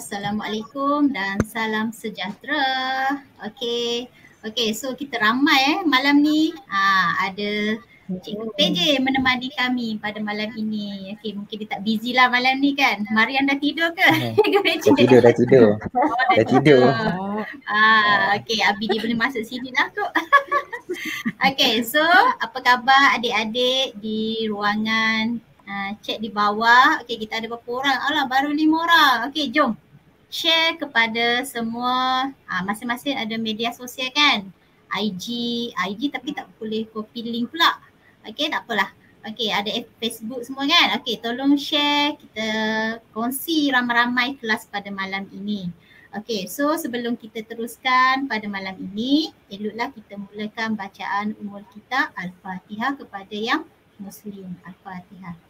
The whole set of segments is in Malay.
Assalamualaikum dan salam sejahtera. Okay. Okay, so kita ramai eh malam ni. Ah, ada Cikgu PJ menemani kami pada malam ini. Okay, mungkin dia tak busy lah malam ni kan. Marian dah tidur ke? Yeah. Hmm. dah tidur, dah tidur. Oh, dah, dah tidur. tidur. Hmm. Ah, okay, Abi dia boleh masuk sini lah kot. okay, so apa khabar adik-adik di ruangan Uh, ah, check di bawah. Okay, kita ada berapa orang? Alah, baru lima orang. Okay, jom share kepada semua uh, masing-masing ada media sosial kan IG, IG tapi tak boleh copy link pula Okay tak apalah Okay ada Facebook semua kan Okay tolong share kita kongsi ramai-ramai kelas pada malam ini Okay so sebelum kita teruskan pada malam ini Eloklah kita mulakan bacaan umur kita Al-Fatihah kepada yang Muslim Al-Fatihah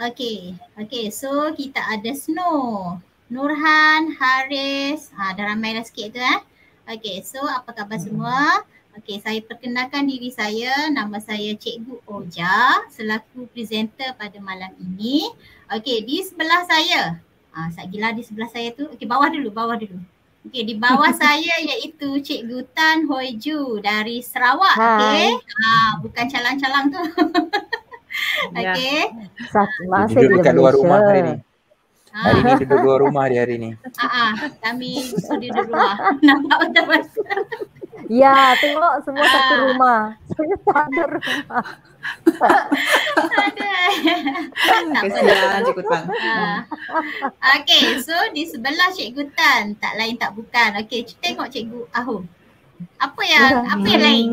Okay, okay. So kita ada Snow, Nurhan, Haris. Ha, dah ramai dah sikit tu eh. Okay, so apa khabar hmm. semua? Okay, saya perkenalkan diri saya. Nama saya Cikgu Oja selaku presenter pada malam ini. Okay, di sebelah saya. Ah, ha, gila di sebelah saya tu. Okay, bawah dulu, bawah dulu. Okay, di bawah saya iaitu Cikgu Tan Hoi Ju dari Sarawak. Hai. Okay. Ah, ha, bukan calang-calang tu. Ya. Okey. Masih duduk kat luar rumah hari ni. Ha. Hari ni duduk luar rumah dia hari ni. Ah, ah. kami studio di luar. Nampak macam masa. Ya, tengok semua ha. satu rumah. Saya satu rumah. Ada. Tak apa. Cikgu Tan. Okay, so di sebelah Cikgu Tan tak lain tak bukan. Okay, tengok Cikgu Ahum. Apa yang apa yang lain?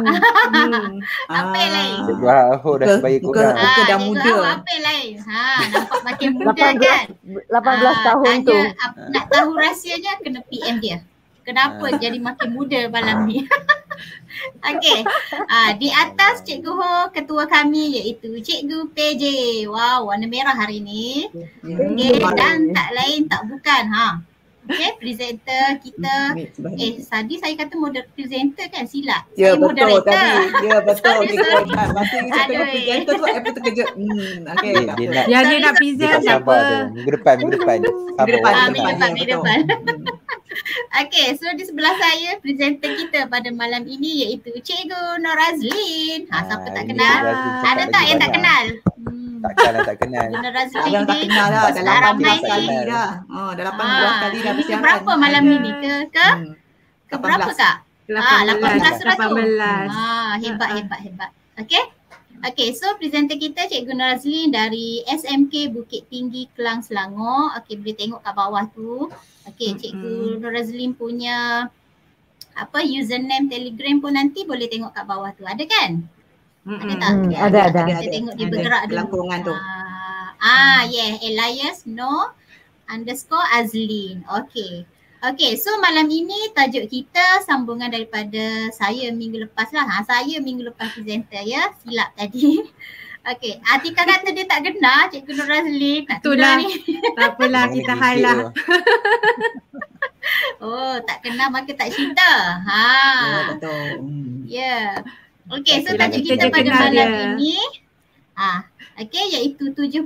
Hmm. apa yang lain? Cikgu ah, Ahok dah sebaik kuda. Ha, Cikgu Ahok apa yang lain? Ha, nampak makin muda 18, kan? 18 ah, tahun ha, tanya, tu. Ap, nak tahu rahsianya kena PM dia. Kenapa ha. jadi makin muda malam ni? Okey. Ha, di atas Cikgu Ho ketua kami iaitu Cikgu PJ. Wow, warna merah hari ni. Okey, dan tak lain tak bukan. Ha. Okay, presenter kita. Mm, eh, tadi saya kata moder- presenter kan silap. Ya, saya betul, moderator. Tapi, ya, betul. sorry, okay, sorry. Masa ni saya tengok eh. presenter tu, apa terkejut. Hmm, okay. Dia, dia nak, yang dia nak present apa? Minggu depan, minggu depan. Minggu depan, ah, minggu depan. depan. Okay, so di sebelah saya presenter kita pada malam ini iaitu Cikgu Norazlin. Ha, siapa tak ah, kenal? Ada tak yang tak kenal? tak kenal. Orang tak kenal lah. Dah lapan ramai ni. Kali dah. Oh, dah lapan ha, belas kali dah bersiaran. berapa malam ni ni ke? Ke, hmm, berapa tak? Lapan belas. Ah, lapan belas. Ah, hebat, hebat, hebat. Okay. Okay, so presenter kita Cikgu Nurazli dari SMK Bukit Tinggi Kelang Selangor. Okay, boleh tengok kat bawah tu. Okay, hmm, Cikgu mm-hmm. Nurazli punya apa username Telegram pun nanti boleh tengok kat bawah tu. Ada kan? Ada tak? Mm, ada, ada, ada. Kita ada, tengok dia bergerak ada dulu. tu. Ah, hmm. Ah, yeah. Elias No underscore Azlin. Okay. Okay, so malam ini tajuk kita sambungan daripada saya minggu lepas lah. Ha, saya minggu lepas presenter ya. Silap tadi. Okay, Atika kata dia tak kenal Cik Nur Azlin. Tak Itulah. Ni. Tak apalah, kita highlah. Lah. oh, tak kenal maka tak cinta. Ha. Ya. Hmm. Yeah. Okey, so tajuk kita pada malam dia. ini ah, okey iaitu 7.2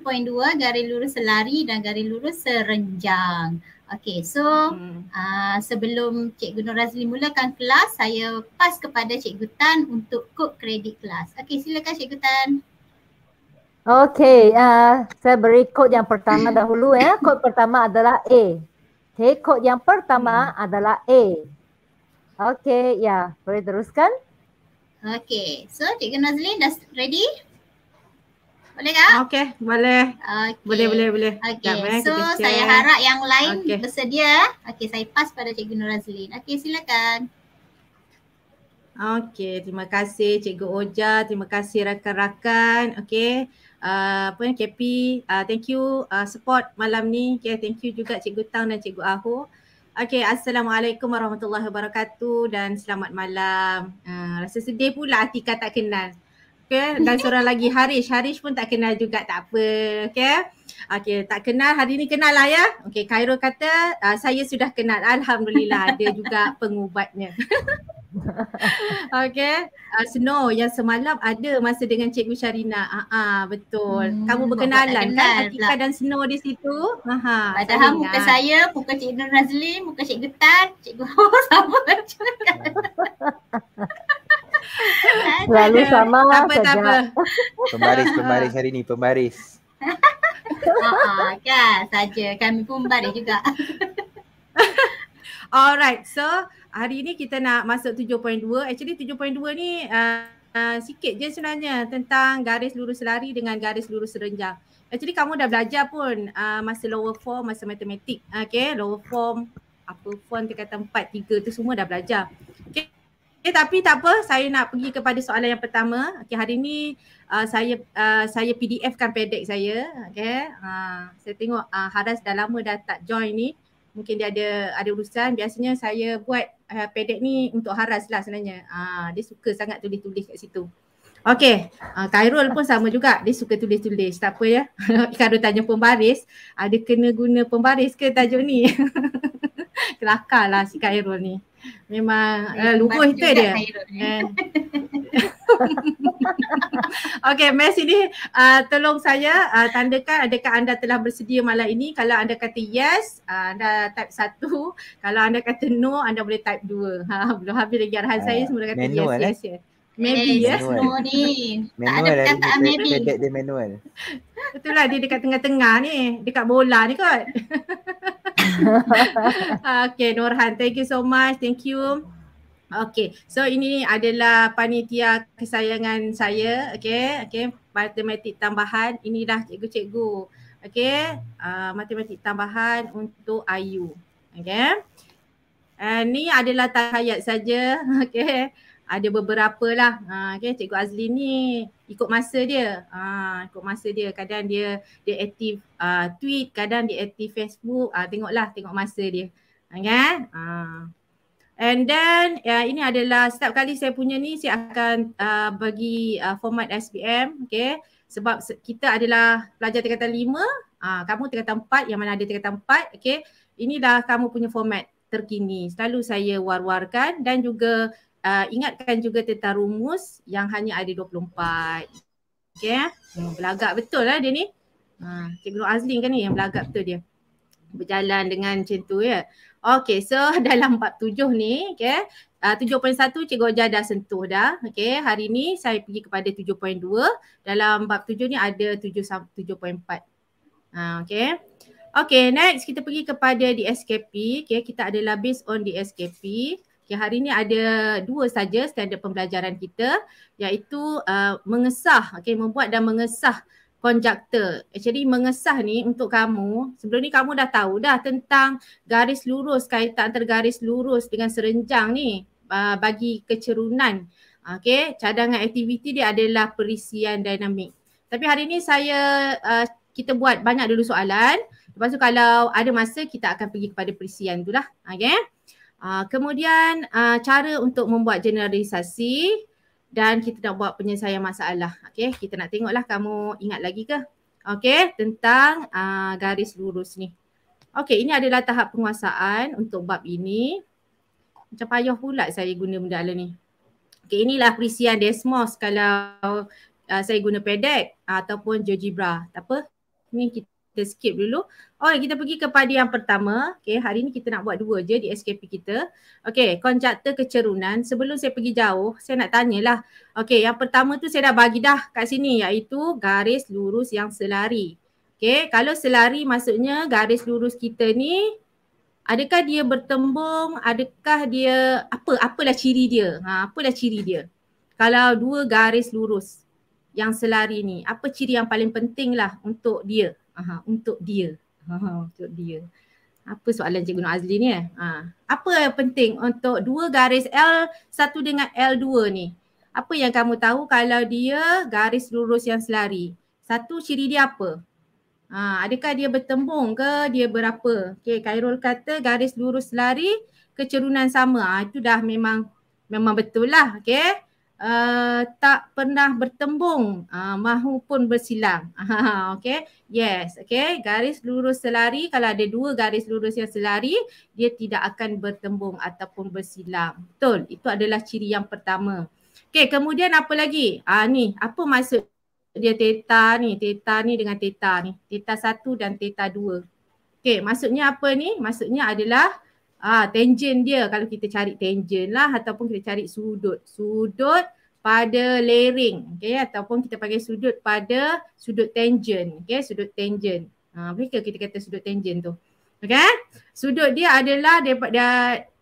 garis lurus selari dan garis lurus serenjang. Okey, so hmm. uh, sebelum Cikgu Nur Razli mulakan kelas, saya pas kepada Cikgu Tan untuk kod kredit kelas. Okey, silakan Cikgu Tan. Okey, uh, saya beri kod yang pertama dahulu ya. Kod pertama adalah A. Okey, kod yang pertama hmm. adalah A. Okey, ya. Boleh teruskan? Okay. So Cikgu Nazlin dah ready? Boleh tak? Okay. Boleh. Okay. Boleh, boleh, boleh. Okay. Jam, eh. So Kita saya share. harap yang lain okay. bersedia. Okay. Saya pas pada Cikgu Nazlin. Okay. Silakan. Okay. Terima kasih Cikgu Oja. Terima kasih rakan-rakan. Okay. Uh, apa ni KP. Uh, thank you uh, support malam ni. Okay. Thank you juga Cikgu Tang dan Cikgu Ahu. Okay, Assalamualaikum warahmatullahi wabarakatuh dan selamat malam. Uh, rasa sedih pula Atika tak kenal. Okay, dan seorang lagi Harish. Harish pun tak kenal juga tak apa. Okay. Okey, tak kenal hari ni kenal lah ya. Okey, Khairul kata uh, saya sudah kenal. Alhamdulillah ada juga pengubatnya. okay uh, ah, Snow yang semalam ada masa dengan Cikgu Sharina Ah uh-huh, betul hmm, Kamu berkenalan kan Atika lah. dan Snow di situ Aha, Padahal saya muka saya, muka Cikgu Razli, muka Cikgu Tan Cikgu sama macam kan Selalu sama lah apa, apa Pembaris, pembaris hari ni, pembaris Ah, ah, kan saja kami pun baru juga. Alright, so hari ni kita nak masuk 7.2. Actually 7.2 ni uh, uh, sikit je sebenarnya tentang garis lurus lari dengan garis lurus serenjang. Actually kamu dah belajar pun uh, masa lower form, masa matematik. Okay, lower form, apa form tingkatan 4, 3 tu semua dah belajar. Okay, eh, tapi tak apa saya nak pergi kepada soalan yang pertama. Okey hari ni uh, saya uh, saya PDFkan pendek saya. Okay, Uh, saya tengok uh, Haras dah lama dah tak join ni. Mungkin dia ada ada urusan. Biasanya saya buat uh, pendek ni untuk Haras lah sebenarnya. Uh, dia suka sangat tulis-tulis kat situ. Okay, Uh, Khairul pun sama juga. Dia suka tulis-tulis. Tak apa ya. Kalau tanya pembaris, ada uh, kena guna pembaris ke tajuk ni? Kelakarlah si Khairul ni. Memang uh, eh, luguh itu dia. Eh. Okay, Mas ini uh, ah, tolong saya uh, tandakan adakah anda telah bersedia malam ini. Kalau anda kata yes, uh, anda type satu. Kalau anda kata no, anda boleh type dua. Ha, belum habis lagi arahan uh, saya semua kata eh? yes, yes, yes. Maybe ya. Yes. Manual. Tak ada perkataan maybe. Dia manual. Betul lah dia dekat tengah-tengah ni. Dekat bola ni kot. okay Nurhan. Thank you so much. Thank you. Okay. So ini adalah panitia kesayangan saya. Okay. Okay. Matematik tambahan. Inilah cikgu-cikgu. Okay. Uh, matematik tambahan untuk Ayu. Okay. Uh, ni adalah tahayat saja. Okay ada beberapa lah. Ha, okay, Cikgu Azli ni ikut masa dia. Ha, ikut masa dia. Kadang dia dia aktif uh, tweet, kadang dia aktif Facebook. Ha, tengoklah, tengok masa dia. Okay? Ha. And then ya, ini adalah setiap kali saya punya ni saya akan uh, bagi uh, format SPM. Okay? Sebab kita adalah pelajar tingkatan lima, uh, kamu tingkatan empat yang mana ada tingkatan empat. Okay? Inilah kamu punya format terkini. Selalu saya war-warkan dan juga uh, ingatkan juga tentang rumus yang hanya ada 24. Okay. Eh? Hmm. Belagak betul lah dia ni. Ha, Cikgu Nur Azlin kan ni yang belagak betul dia. Berjalan dengan macam tu ya. Okay so dalam bab tujuh ni okay. Uh, 7.1 Cikgu Ojah dah sentuh dah. Okay hari ni saya pergi kepada 7.2. Dalam bab tujuh ni ada 7.4. Uh, okay. Okay next kita pergi kepada DSKP. Okay kita adalah based on DSKP. Uh, Okay, hari ini ada dua saja standard pembelajaran kita iaitu uh, mengesah, okay, membuat dan mengesah konjaktor. Jadi mengesah ni untuk kamu, sebelum ni kamu dah tahu dah tentang garis lurus, kaitan antara garis lurus dengan serenjang ni uh, bagi kecerunan. Okay, cadangan aktiviti dia adalah perisian dinamik. Tapi hari ini saya, uh, kita buat banyak dulu soalan. Lepas tu kalau ada masa kita akan pergi kepada perisian tu lah. Okay. Uh, kemudian uh, cara untuk membuat generalisasi dan kita nak buat penyelesaian masalah. Okey, kita nak tengoklah kamu ingat lagi ke? Okey, tentang uh, garis lurus ni. Okey, ini adalah tahap penguasaan untuk bab ini. Macam payah pula saya guna benda ala ni. Okey, inilah perisian Desmos kalau uh, saya guna pedek uh, ataupun GeoGebra. Tak apa, ni kita kita skip dulu. Alright, kita pergi kepada yang pertama. Okay, hari ni kita nak buat dua je di SKP kita. Okay, konjakta kecerunan. Sebelum saya pergi jauh, saya nak tanyalah. Okay, yang pertama tu saya dah bagi dah kat sini iaitu garis lurus yang selari. Okay, kalau selari maksudnya garis lurus kita ni adakah dia bertembung, adakah dia apa, apalah ciri dia? Ha, apalah ciri dia? Kalau dua garis lurus yang selari ni, apa ciri yang paling penting lah untuk dia? Aha, untuk dia. Aha, untuk dia. Apa soalan Cikgu Nur Azli ni? Eh? Ha. Apa yang penting untuk dua garis L1 dengan L2 ni? Apa yang kamu tahu kalau dia garis lurus yang selari? Satu ciri dia apa? Ha, adakah dia bertembung ke dia berapa? Okay, Khairul kata garis lurus selari kecerunan sama. Ha, itu dah memang memang betul lah. Okay uh, tak pernah bertembung uh, eh, mahupun bersilang. Ha, okay, yes. Okay, garis lurus selari kalau ada dua garis lurus yang selari dia tidak akan bertembung ataupun bersilang. Betul, itu adalah ciri yang pertama. Okay, kemudian apa lagi? Ah uh, ni, apa maksud dia teta ni, teta ni dengan teta ni. Teta satu dan teta dua. Okay, maksudnya apa ni? Maksudnya adalah Ah, tangent dia kalau kita cari tangent lah ataupun kita cari sudut. Sudut pada layering. Okay. Ataupun kita panggil sudut pada sudut tangent. Okay. Sudut tangent. Ha, boleh ke kita kata sudut tangent tu? Okay. Sudut dia adalah di, di,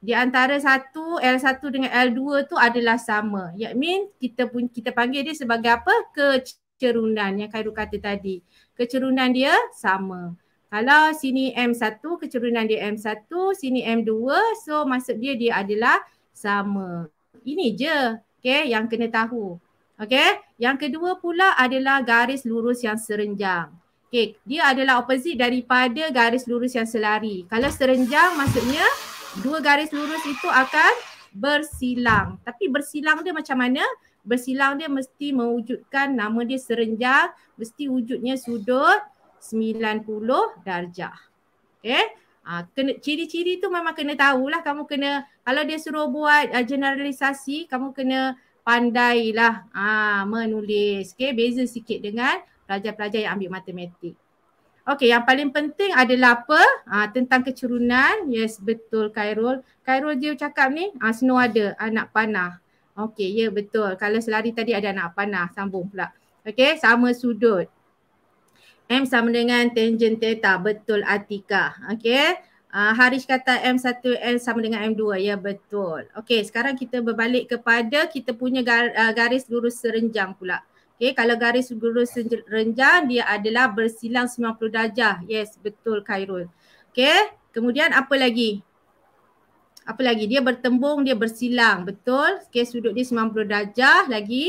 di antara satu L1 dengan L2 tu adalah sama. Ya, mean kita pun kita panggil dia sebagai apa? Kecerunan yang Khairul kata tadi. Kecerunan dia sama. Kalau sini M1, kecerunan dia M1, sini M2. So maksud dia dia adalah sama. Ini je, okay, yang kena tahu. Okay, yang kedua pula adalah garis lurus yang serenjang. Okay, dia adalah opposite daripada garis lurus yang selari. Kalau serenjang maksudnya dua garis lurus itu akan bersilang. Tapi bersilang dia macam mana? Bersilang dia mesti mewujudkan nama dia serenjang, mesti wujudnya sudut 90 darjah. Okay. Ha, ah, ciri-ciri tu memang kena tahu lah. kamu kena kalau dia suruh buat uh, generalisasi kamu kena pandailah ha, menulis. Okay. Beza sikit dengan pelajar-pelajar yang ambil matematik. Okey, yang paling penting adalah apa? Ha, tentang kecurunan. Yes, betul Khairul. Khairul dia cakap ni, ha, Snow ada anak panah. Okey, ya yeah, betul. Kalau selari tadi ada anak panah, sambung pula. Okey, sama sudut. M sama dengan tangent theta. Betul Atika. Okey. Uh, ah, Haris kata M1 L sama dengan M2. Ya betul. Okey sekarang kita berbalik kepada kita punya gar, uh, garis lurus serenjang pula. Okey kalau garis lurus serenjang dia adalah bersilang 90 darjah. Yes betul Khairul. Okey kemudian apa lagi? Apa lagi? Dia bertembung, dia bersilang. Betul? Okey sudut dia 90 darjah lagi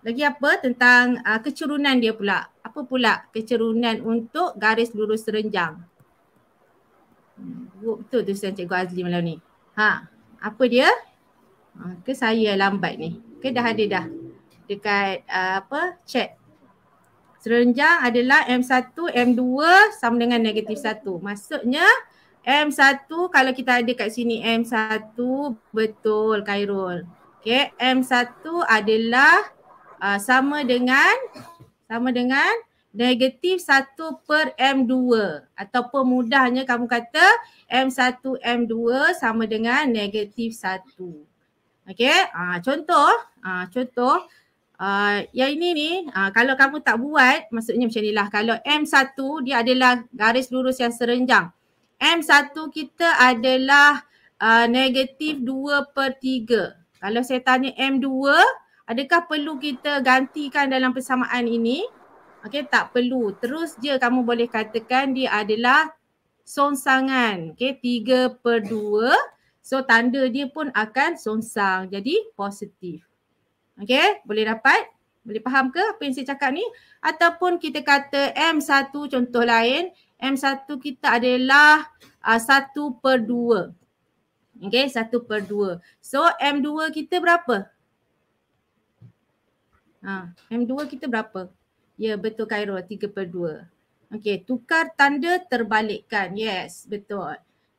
lagi apa tentang uh, kecerunan dia pula apa pula kecerunan untuk garis lurus serenjang hmm, betul tu saya Cikgu Azli malam ni ha apa dia ha, ke saya lambat ni ke dah ada dah dekat uh, apa chat serenjang adalah M1 M2 sama dengan negatif 1 maksudnya M1 kalau kita ada kat sini M1 betul Khairul Okay, M1 adalah uh, sama dengan sama dengan negatif 1 per M2 ataupun mudahnya kamu kata M1 M2 sama dengan negatif 1. Okey, uh, contoh, uh, contoh uh, yang ini ni uh, kalau kamu tak buat maksudnya macam ni lah kalau M1 dia adalah garis lurus yang serenjang. M1 kita adalah uh, negatif 2 per 3. Kalau saya tanya M2, Adakah perlu kita gantikan dalam persamaan ini? Okey, tak perlu. Terus je kamu boleh katakan dia adalah sonsangan. Okey, tiga per dua. So, tanda dia pun akan sonsang. Jadi, positif. Okey, boleh dapat? Boleh faham ke apa yang saya cakap ni? Ataupun kita kata M1 contoh lain. M1 kita adalah ah, satu uh, per dua. Okey, satu per dua. So, M2 kita berapa? Ha, M2 kita berapa? Ya betul Cairo 3 per 2. Okay tukar tanda terbalikkan. Yes betul.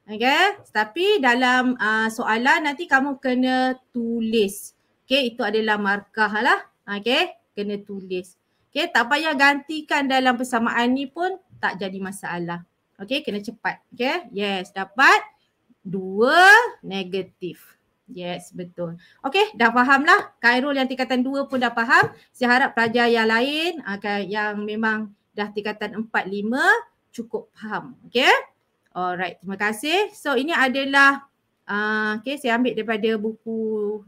Okay, tapi dalam uh, soalan nanti kamu kena tulis. Okay itu adalah markah lah. Okay kena tulis. Okay tak payah gantikan dalam persamaan ni pun tak jadi masalah. Okay kena cepat. Okay yes dapat 2 negatif. Yes, betul. Okey, dah faham lah. Khairul yang tingkatan dua pun dah faham. Saya harap pelajar yang lain akan ah, yang memang dah tingkatan empat lima, cukup faham. Okey. Alright, terima kasih. So ini adalah uh, ah, okay, saya ambil daripada buku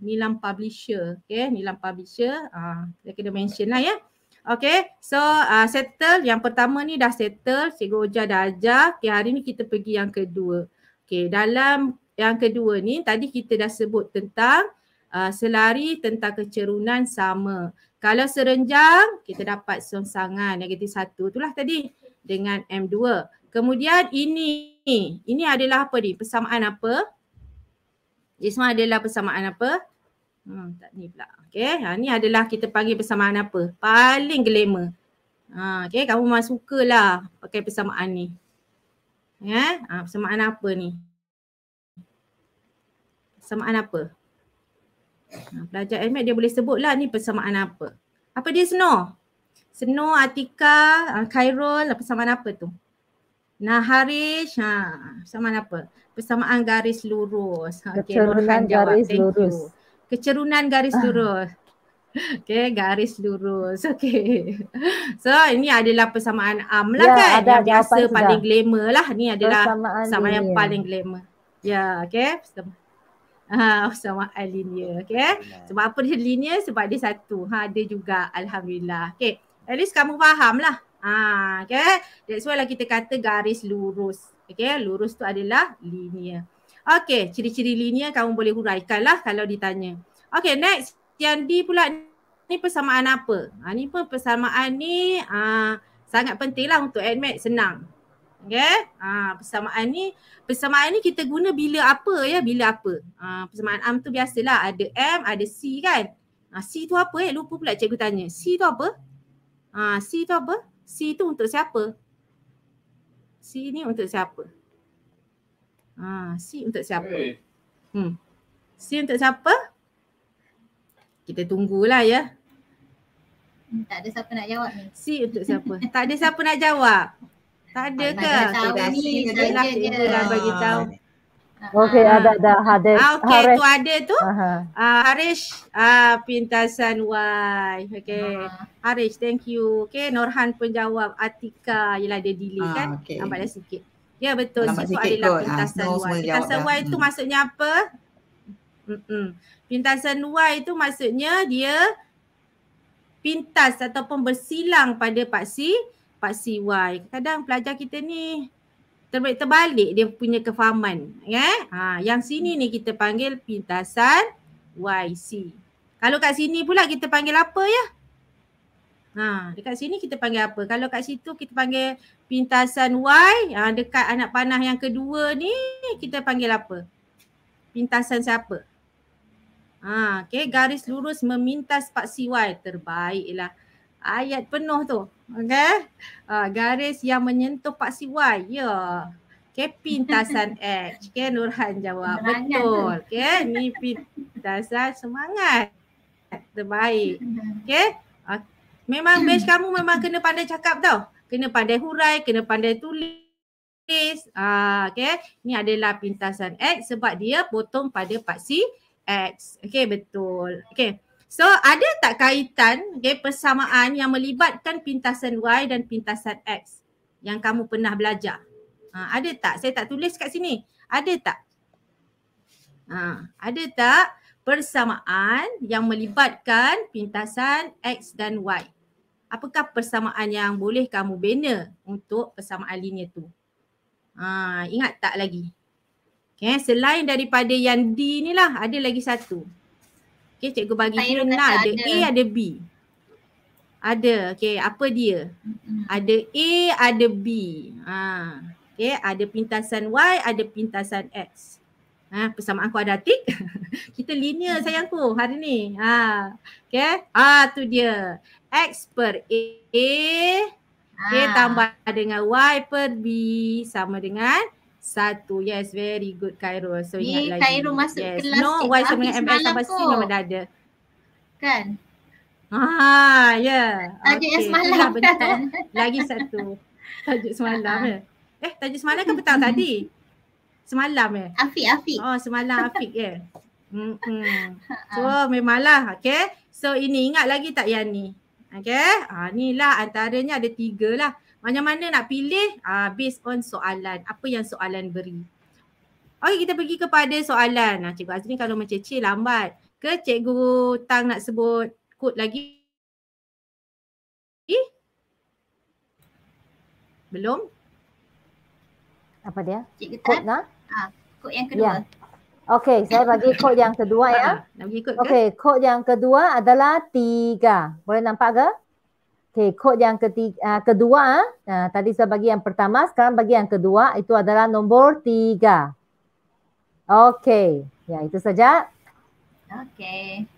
Nilam Publisher. Okey. Nilam Publisher. Uh, saya kena mention lah ya. Okey. so uh, settle. Yang pertama ni dah settle. Cikgu Oja dah ajar. Okay, hari ni kita pergi yang kedua. Okey. dalam yang kedua ni tadi kita dah sebut tentang uh, selari tentang kecerunan sama. Kalau serenjang kita dapat sonsangan negatif satu itulah tadi dengan M2. Kemudian ini, ini adalah apa ni? Persamaan apa? Isma adalah persamaan apa? Hmm, tak ni pula. Okay, ha, ni adalah kita panggil persamaan apa? Paling glamour. Ha, okay, kamu memang sukalah pakai persamaan ni. Ya, ha, persamaan apa ni? persamaan apa? Ha, pelajar Ahmed dia boleh sebutlah ni persamaan apa. Apa dia Snow? Snow, Atika, uh, Khairul, lah, persamaan apa tu? Naharish, ha, persamaan apa? Persamaan garis lurus. Ha, Kecerunan jawab. garis Thank lurus. Kecerunan ah. garis lurus. Okay, garis lurus. Okay. So, ini adalah persamaan am lah ya, kan? Ada yang biasa paling glamour lah. Ini adalah persamaan, persamaan yang paling glamour. Ya, yeah, okay. Persamaan. Ha, Usama Alinia. Okay. Sebab apa dia linear? Sebab dia satu. Ha, dia juga. Alhamdulillah. Okay. At least kamu faham lah. Ha, okay. That's why lah kita kata garis lurus. Okay. Lurus tu adalah linear. Okay. Ciri-ciri linear kamu boleh huraikan lah kalau ditanya. Okay. Next. Yang di pula ni persamaan apa? Ha, ni pun persamaan ni ha, sangat penting lah untuk admit. Senang. Okay. Ya? Ha, persamaan ni, persamaan ni kita guna bila apa ya, bila apa. Ha, persamaan am tu biasalah ada M, ada C kan. Ha, C tu apa eh? Lupa pula cikgu tanya. C tu apa? Ha, C tu apa? C tu untuk siapa? C ni untuk siapa? Ha, C untuk siapa? Hmm. C untuk siapa? Kita tunggulah ya. Hmm, tak ada siapa nak jawab ni. C untuk siapa? tak ada siapa nak jawab. Tak ada ke? Tak ada ah, ah. Okey ada ada Hades. Ah, okey tu ada tu. Ah uh, Harish ah uh, pintasan Y. Okey. Uh-huh. Harish thank you. Okey Norhan pun jawab Atika yalah dia delay uh, kan. Okay. Nampak dah sikit. Ya betul Nampak sikit adalah kot. pintasan uh, no, Y. Pintasan Y tu hmm. maksudnya apa? Hmm. Pintasan Y tu maksudnya dia pintas ataupun bersilang pada paksi Pak Si Y. Kadang pelajar kita ni terbalik-terbalik dia punya kefahaman. Yeah? Ha, yang sini ni kita panggil pintasan YC. Kalau kat sini pula kita panggil apa ya? Ha, dekat sini kita panggil apa? Kalau kat situ kita panggil pintasan Y. Ha, dekat anak panah yang kedua ni kita panggil apa? Pintasan siapa? Ha, okay, garis lurus memintas paksi Y. Terbaiklah ayat penuh tu. Okay. Uh, ah, garis yang menyentuh paksi Y. Ya. Yeah. Okay, pintasan X. Okay, Nurhan jawab. Semangat Betul. Tu. Okay, ni pintasan semangat. Terbaik. Okay. Uh, ah, memang base kamu memang kena pandai cakap tau. Kena pandai hurai, kena pandai tulis. Ah, uh, okay. Ni adalah pintasan X sebab dia potong pada paksi X. Okay, betul. Okay. So ada tak kaitan okay, persamaan yang melibatkan pintasan Y dan pintasan X yang kamu pernah belajar? Ha, ada tak? Saya tak tulis kat sini. Ada tak? Ha, ada tak persamaan yang melibatkan pintasan X dan Y? Apakah persamaan yang boleh kamu bina untuk persamaan linear tu? Ha, ingat tak lagi? Okay, selain daripada yang D ni lah, ada lagi satu. Okay cikgu bagi Saya pun ada. ada A ada B. Ada. Okay apa dia? Ada A ada B. Ha. Okay ada pintasan Y ada pintasan X. Ha, persamaan aku ada tik. Kita linear sayangku hari ni. Ha. Okay. Ha tu dia. X per A. A. Ha. Ah. Okay tambah dengan Y per B sama dengan satu. Yes, very good Cairo So ingat lagi. Khairul masuk yes. kelas no, kita habis semalam tu. No, why MS sama sini dah ada. Kan? Ah, ya. Yeah. Tajuk okay. semalam kan? Bentar. Lagi satu. Tajuk semalam ah. ya. Eh, tajuk semalam kan petang tadi? Semalam ya? Eh? Afiq, Afiq. Oh, semalam Afiq ya. Yeah. Hmm. So memanglah okay. So ini ingat lagi tak yang ni? Okay. Ah, lah antaranya ada tiga lah. Macam mana nak pilih? Uh, based on soalan. Apa yang soalan beri. Okey, kita pergi kepada soalan. Nah, Cikgu Azri kalau macam cik lambat ke Cikgu Tang nak sebut kod lagi? Eh? Belum? Apa dia? Cikgu Tan? Kod, nah? ha, kod yang kedua. Ya. Okey, saya bagi kod yang kedua ya. Ah, nak Okey, kod yang kedua adalah tiga. Boleh nampak ke? Okay, kod yang ketiga, uh, kedua. Uh, tadi saya bagi yang pertama, sekarang bagi yang kedua. Itu adalah nombor tiga. Okay, ya itu saja. Okay.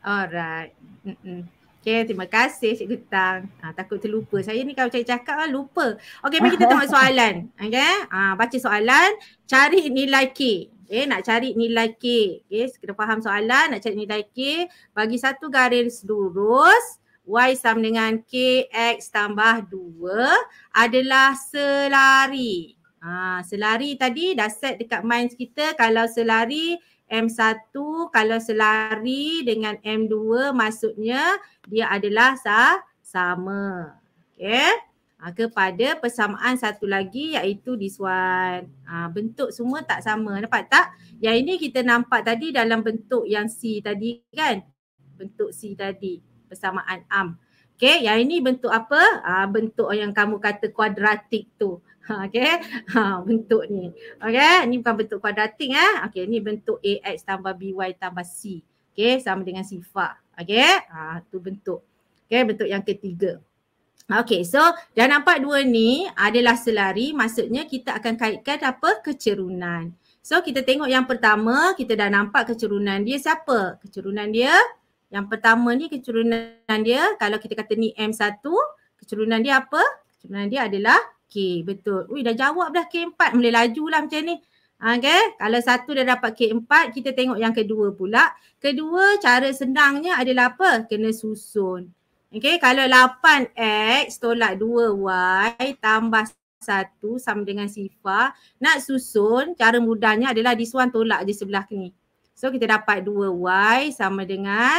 Alright. Mm-mm. Okay, terima kasih Cik Getang. Uh, ah, takut terlupa. Saya ni kalau cakap-cakap lah, lupa. Okay, mari kita tengok soalan. Okay, uh, ah, baca soalan. Cari nilai K. Okay, eh, nak cari nilai K. Okay, kena faham soalan. Nak cari nilai K. Bagi satu garis lurus. Y sama dengan KX tambah 2 adalah selari. Ha, selari tadi dah set dekat minds kita kalau selari M1 kalau selari dengan M2 maksudnya dia adalah sah, sama. Okay. Ha, kepada persamaan satu lagi iaitu this one. Ha, bentuk semua tak sama. Nampak tak? Yang ini kita nampak tadi dalam bentuk yang C tadi kan? Bentuk C tadi persamaan am. Okay, yang ini bentuk apa? Ah, bentuk yang kamu kata kuadratik tu. Ha, okay, ha, bentuk ni. Okay, ni bukan bentuk kuadratik eh. Okay, ni bentuk AX tambah BY tambah C. Okay, sama dengan sifar. Okay, ha, tu bentuk. Okay, bentuk yang ketiga. Okay, so dah nampak dua ni adalah selari. Maksudnya kita akan kaitkan apa? Kecerunan. So kita tengok yang pertama, kita dah nampak kecerunan dia siapa? Kecerunan dia yang pertama ni kecerunan dia kalau kita kata ni M1 kecerunan dia apa? Keturunan dia adalah K betul. Ui dah jawab dah K4 boleh lajulah macam ni. Ha, okay. Kalau satu dah dapat K4 kita tengok yang kedua pula. Kedua cara senangnya adalah apa? Kena susun. Okay kalau 8X tolak 2Y tambah 1 sama dengan sifar. Nak susun cara mudahnya adalah this one tolak je sebelah ni. So kita dapat 2y sama dengan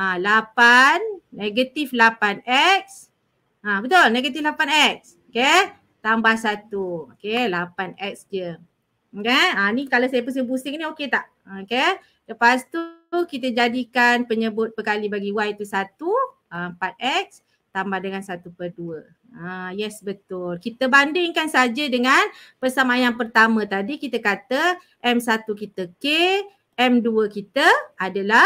ha, 8 negatif 8x ha, betul negatif 8x Okay, tambah 1 Okay, 8x je. Okay, ha, ni kalau saya pusing pusing ni okey tak Okay, lepas tu kita jadikan penyebut perkali bagi y tu 1 4x ha, tambah dengan 1 per 2. Ha, yes betul. Kita bandingkan saja dengan persamaan yang pertama tadi. Kita kata M1 kita K, M2 kita adalah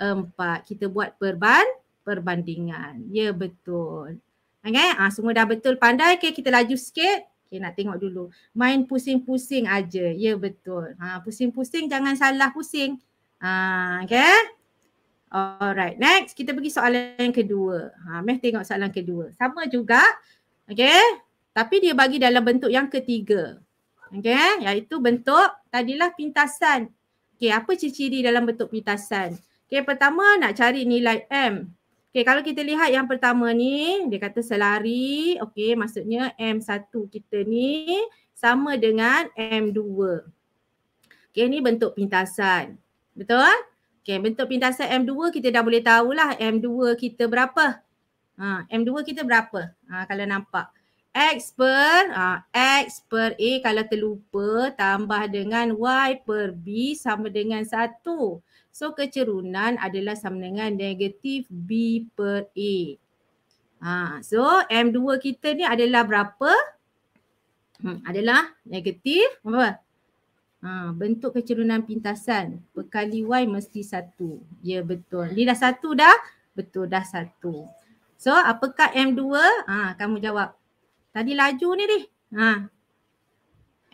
empat. Kita buat perban perbandingan. Ya betul. Okay, ah, semua dah betul pandai. Okay, kita laju sikit. Okay, nak tengok dulu. Main pusing-pusing aja. Ya betul. Ha, ah, pusing-pusing jangan salah pusing. ah, ha, okay. Alright, next kita pergi soalan yang kedua. Ha, meh tengok soalan kedua. Sama juga. Okay. Tapi dia bagi dalam bentuk yang ketiga. Okay, iaitu bentuk tadilah pintasan. Okay, apa ciri-ciri dalam bentuk pintasan? Okay, pertama nak cari nilai M. Okay, kalau kita lihat yang pertama ni, dia kata selari. Okay, maksudnya M1 kita ni sama dengan M2. Okay, ni bentuk pintasan. Betul lah? Okay, bentuk pintasan M2 kita dah boleh tahulah M2 kita berapa. Ha, M2 kita berapa ha, kalau nampak. X per ha, X per A kalau terlupa tambah dengan Y per B sama dengan 1. So kecerunan adalah sama dengan negatif B per A. Ha, so M2 kita ni adalah berapa? Hmm, adalah negatif apa? Ha, bentuk kecerunan pintasan. Perkali Y mesti satu. Ya betul. Ni dah satu dah? Betul dah satu. So apakah M2? Ha, kamu jawab. Tadi laju ni deh. Ha.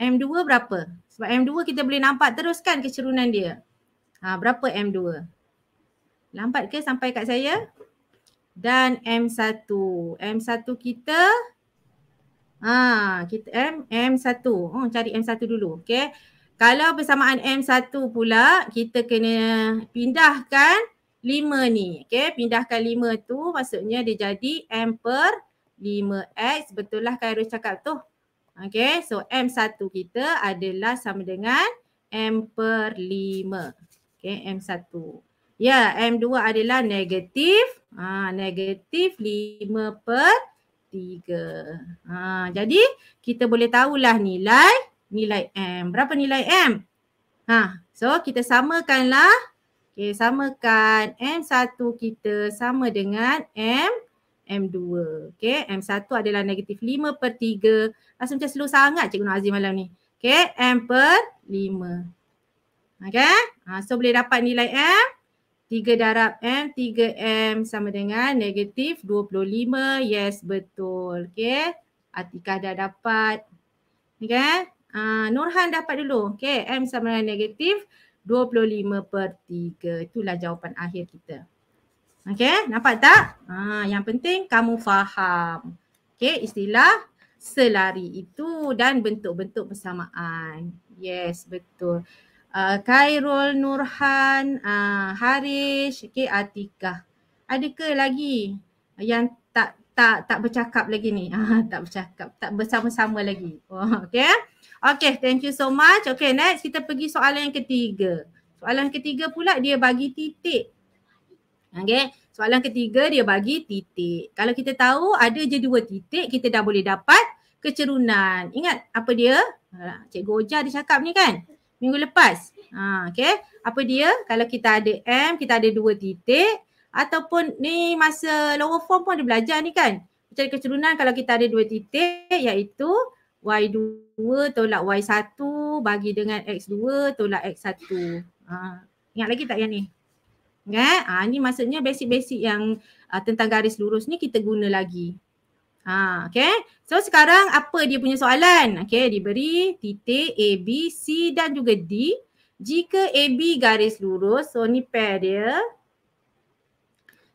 M2 berapa? Sebab M2 kita boleh nampak Teruskan kecerunan dia. Ha, berapa M2? Lambat ke sampai kat saya? Dan M1. M1 kita ha, kita M M1. Oh cari M1 dulu. okay Kalau persamaan M1 pula kita kena pindahkan 5 ni. okay pindahkan 5 tu maksudnya dia jadi M per 5X. Betul lah Kairul cakap tu. okay so M1 kita adalah sama dengan M per Okay, M1. Ya, yeah, M2 adalah negatif. Ha, negatif 5 per 3. Ha, jadi kita boleh tahulah nilai nilai M. Berapa nilai M? Ha, so kita samakanlah. Okay, samakan M1 kita sama dengan M M2. Okay, M1 adalah negatif 5 per 3. Rasa macam slow sangat Cikgu Nur Azim malam ni. Okay, M per Okay. Ha, ah, so boleh dapat nilai M. 3 darab M, 3M sama dengan negatif 25. Yes, betul. Okay. Atika dah dapat. Okay. Uh, Nurhan dapat dulu. Okay. M sama dengan negatif 25 ah, per 3. Itulah jawapan akhir kita. Okay. Nampak tak? Ha, yang penting kamu faham. Okay. Istilah selari itu dan bentuk-bentuk persamaan. Yes, betul uh, Khairul Nurhan, uh, Harish, okay, Atika. ke lagi yang tak tak tak bercakap lagi ni? Uh, tak bercakap, tak bersama-sama lagi. Oh, okay. Eh? Okay, thank you so much. Okay, next kita pergi soalan yang ketiga. Soalan ketiga pula dia bagi titik. Okay, soalan ketiga dia bagi titik. Kalau kita tahu ada je dua titik, kita dah boleh dapat kecerunan. Ingat apa dia? Cikgu Oja dia cakap ni kan? minggu lepas. Ha, okay. Apa dia? Kalau kita ada M, kita ada dua titik. Ataupun ni masa lower form pun ada belajar ni kan. Macam kecerunan kalau kita ada dua titik iaitu Y2 tolak Y1 bagi dengan X2 tolak X1. Ha, ingat lagi tak yang ni? Ingat? Ha, ni maksudnya basic-basic yang uh, tentang garis lurus ni kita guna lagi. Ha, okay. So sekarang apa dia punya soalan? Okay, diberi titik A, B, C dan juga D. Jika A, B garis lurus, so ni pair dia.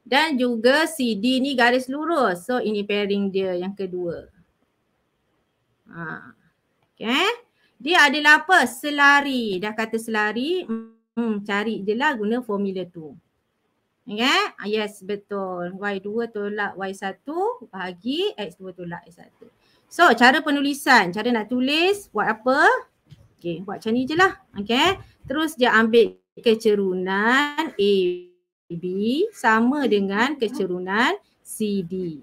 Dan juga C, D ni garis lurus. So ini pairing dia yang kedua. Ha. Okay. Dia adalah apa? Selari. Dah kata selari. Hmm, cari je lah guna formula tu. Okay? Ya? Ah, yes, betul. Y2 tolak Y1 bahagi X2 tolak X1. So, cara penulisan. Cara nak tulis buat apa? Okay, buat macam ni je lah. Okay? Terus dia ambil kecerunan AB sama dengan kecerunan CD.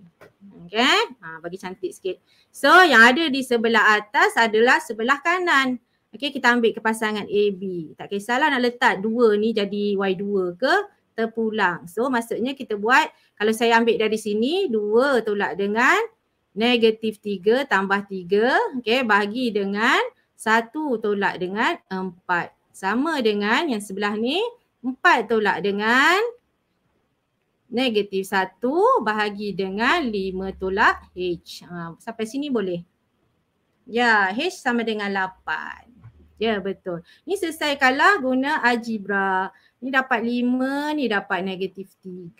Okay? Ha, bagi cantik sikit. So, yang ada di sebelah atas adalah sebelah kanan. Okay, kita ambil kepasangan AB. Tak kisahlah nak letak dua ni jadi Y2 ke terpulang. So maksudnya kita buat kalau saya ambil dari sini 2 tolak dengan negatif 3 tambah 3 okay, bagi dengan 1 tolak dengan 4. Sama dengan yang sebelah ni 4 tolak dengan negatif 1 bahagi dengan 5 tolak H. Ha, sampai sini boleh? Ya, H sama dengan 8. Ya, betul. Ni selesai kalah guna algebra. Ni dapat 5, ni dapat negatif 3.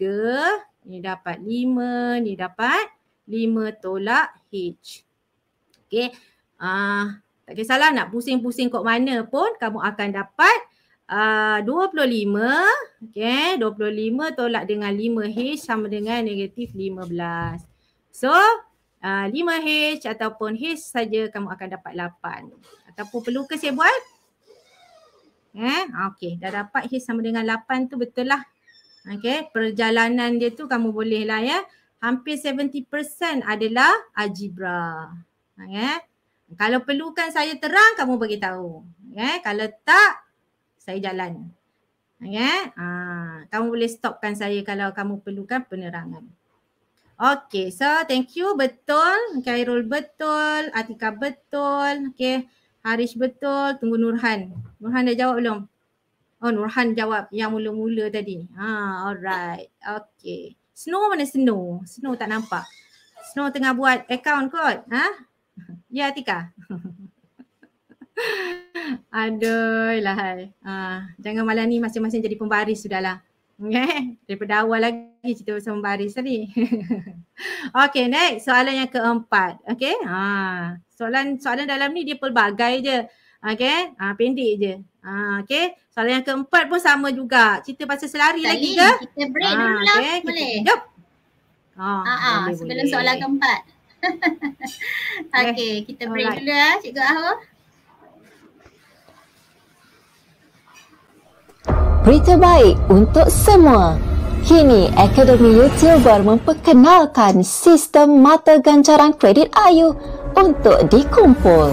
Ni dapat 5, ni dapat 5 tolak H. Okay. Uh, ah, tak kisahlah nak pusing-pusing kot mana pun kamu akan dapat uh, 25. Okay. 25 tolak dengan 5H sama dengan negatif 15. So uh, ah, 5H ataupun H saja kamu akan dapat 8. Ataupun perlu ke saya buat? Eh, okey. Dah dapat H sama dengan 8 tu betul lah. Okey. Perjalanan dia tu kamu boleh lah ya. Hampir 70% adalah algebra. Okey. Kalau perlukan saya terang, kamu bagi tahu. Okey. Kalau tak, saya jalan. Okey. Ha. Kamu boleh stopkan saya kalau kamu perlukan penerangan. Okey. So, thank you. Betul. Khairul betul. Atika betul. Okey. Harish betul, tunggu Nurhan. Nurhan dah jawab belum? Oh Nurhan jawab yang mula-mula tadi. Ha, alright. Okay. Snow mana Snow? Snow tak nampak. Snow tengah buat account kot. Ha? Ya yeah, Atika? Aduh lah. Ha, jangan malam ni masing-masing jadi pembaris sudahlah. Okay. Eh, daripada awal lagi lagi cerita bersama Baris tadi. okay next soalan yang keempat. Okay. Ha. Soalan, soalan dalam ni dia pelbagai je. Okay. Ha, pendek je. Ha, okay. Soalan yang keempat pun sama juga. Cerita pasal selari Sali, lagi ke? Kita break ha, dulu lah. Okay. Boleh. Kita, jom. Ha, ha, sebelum soalan keempat. okay, okay, kita break dulu lah Cikgu Aho. Berita baik untuk semua. Kini, Akademi YouTuber memperkenalkan sistem mata ganjaran kredit Ayu untuk dikumpul.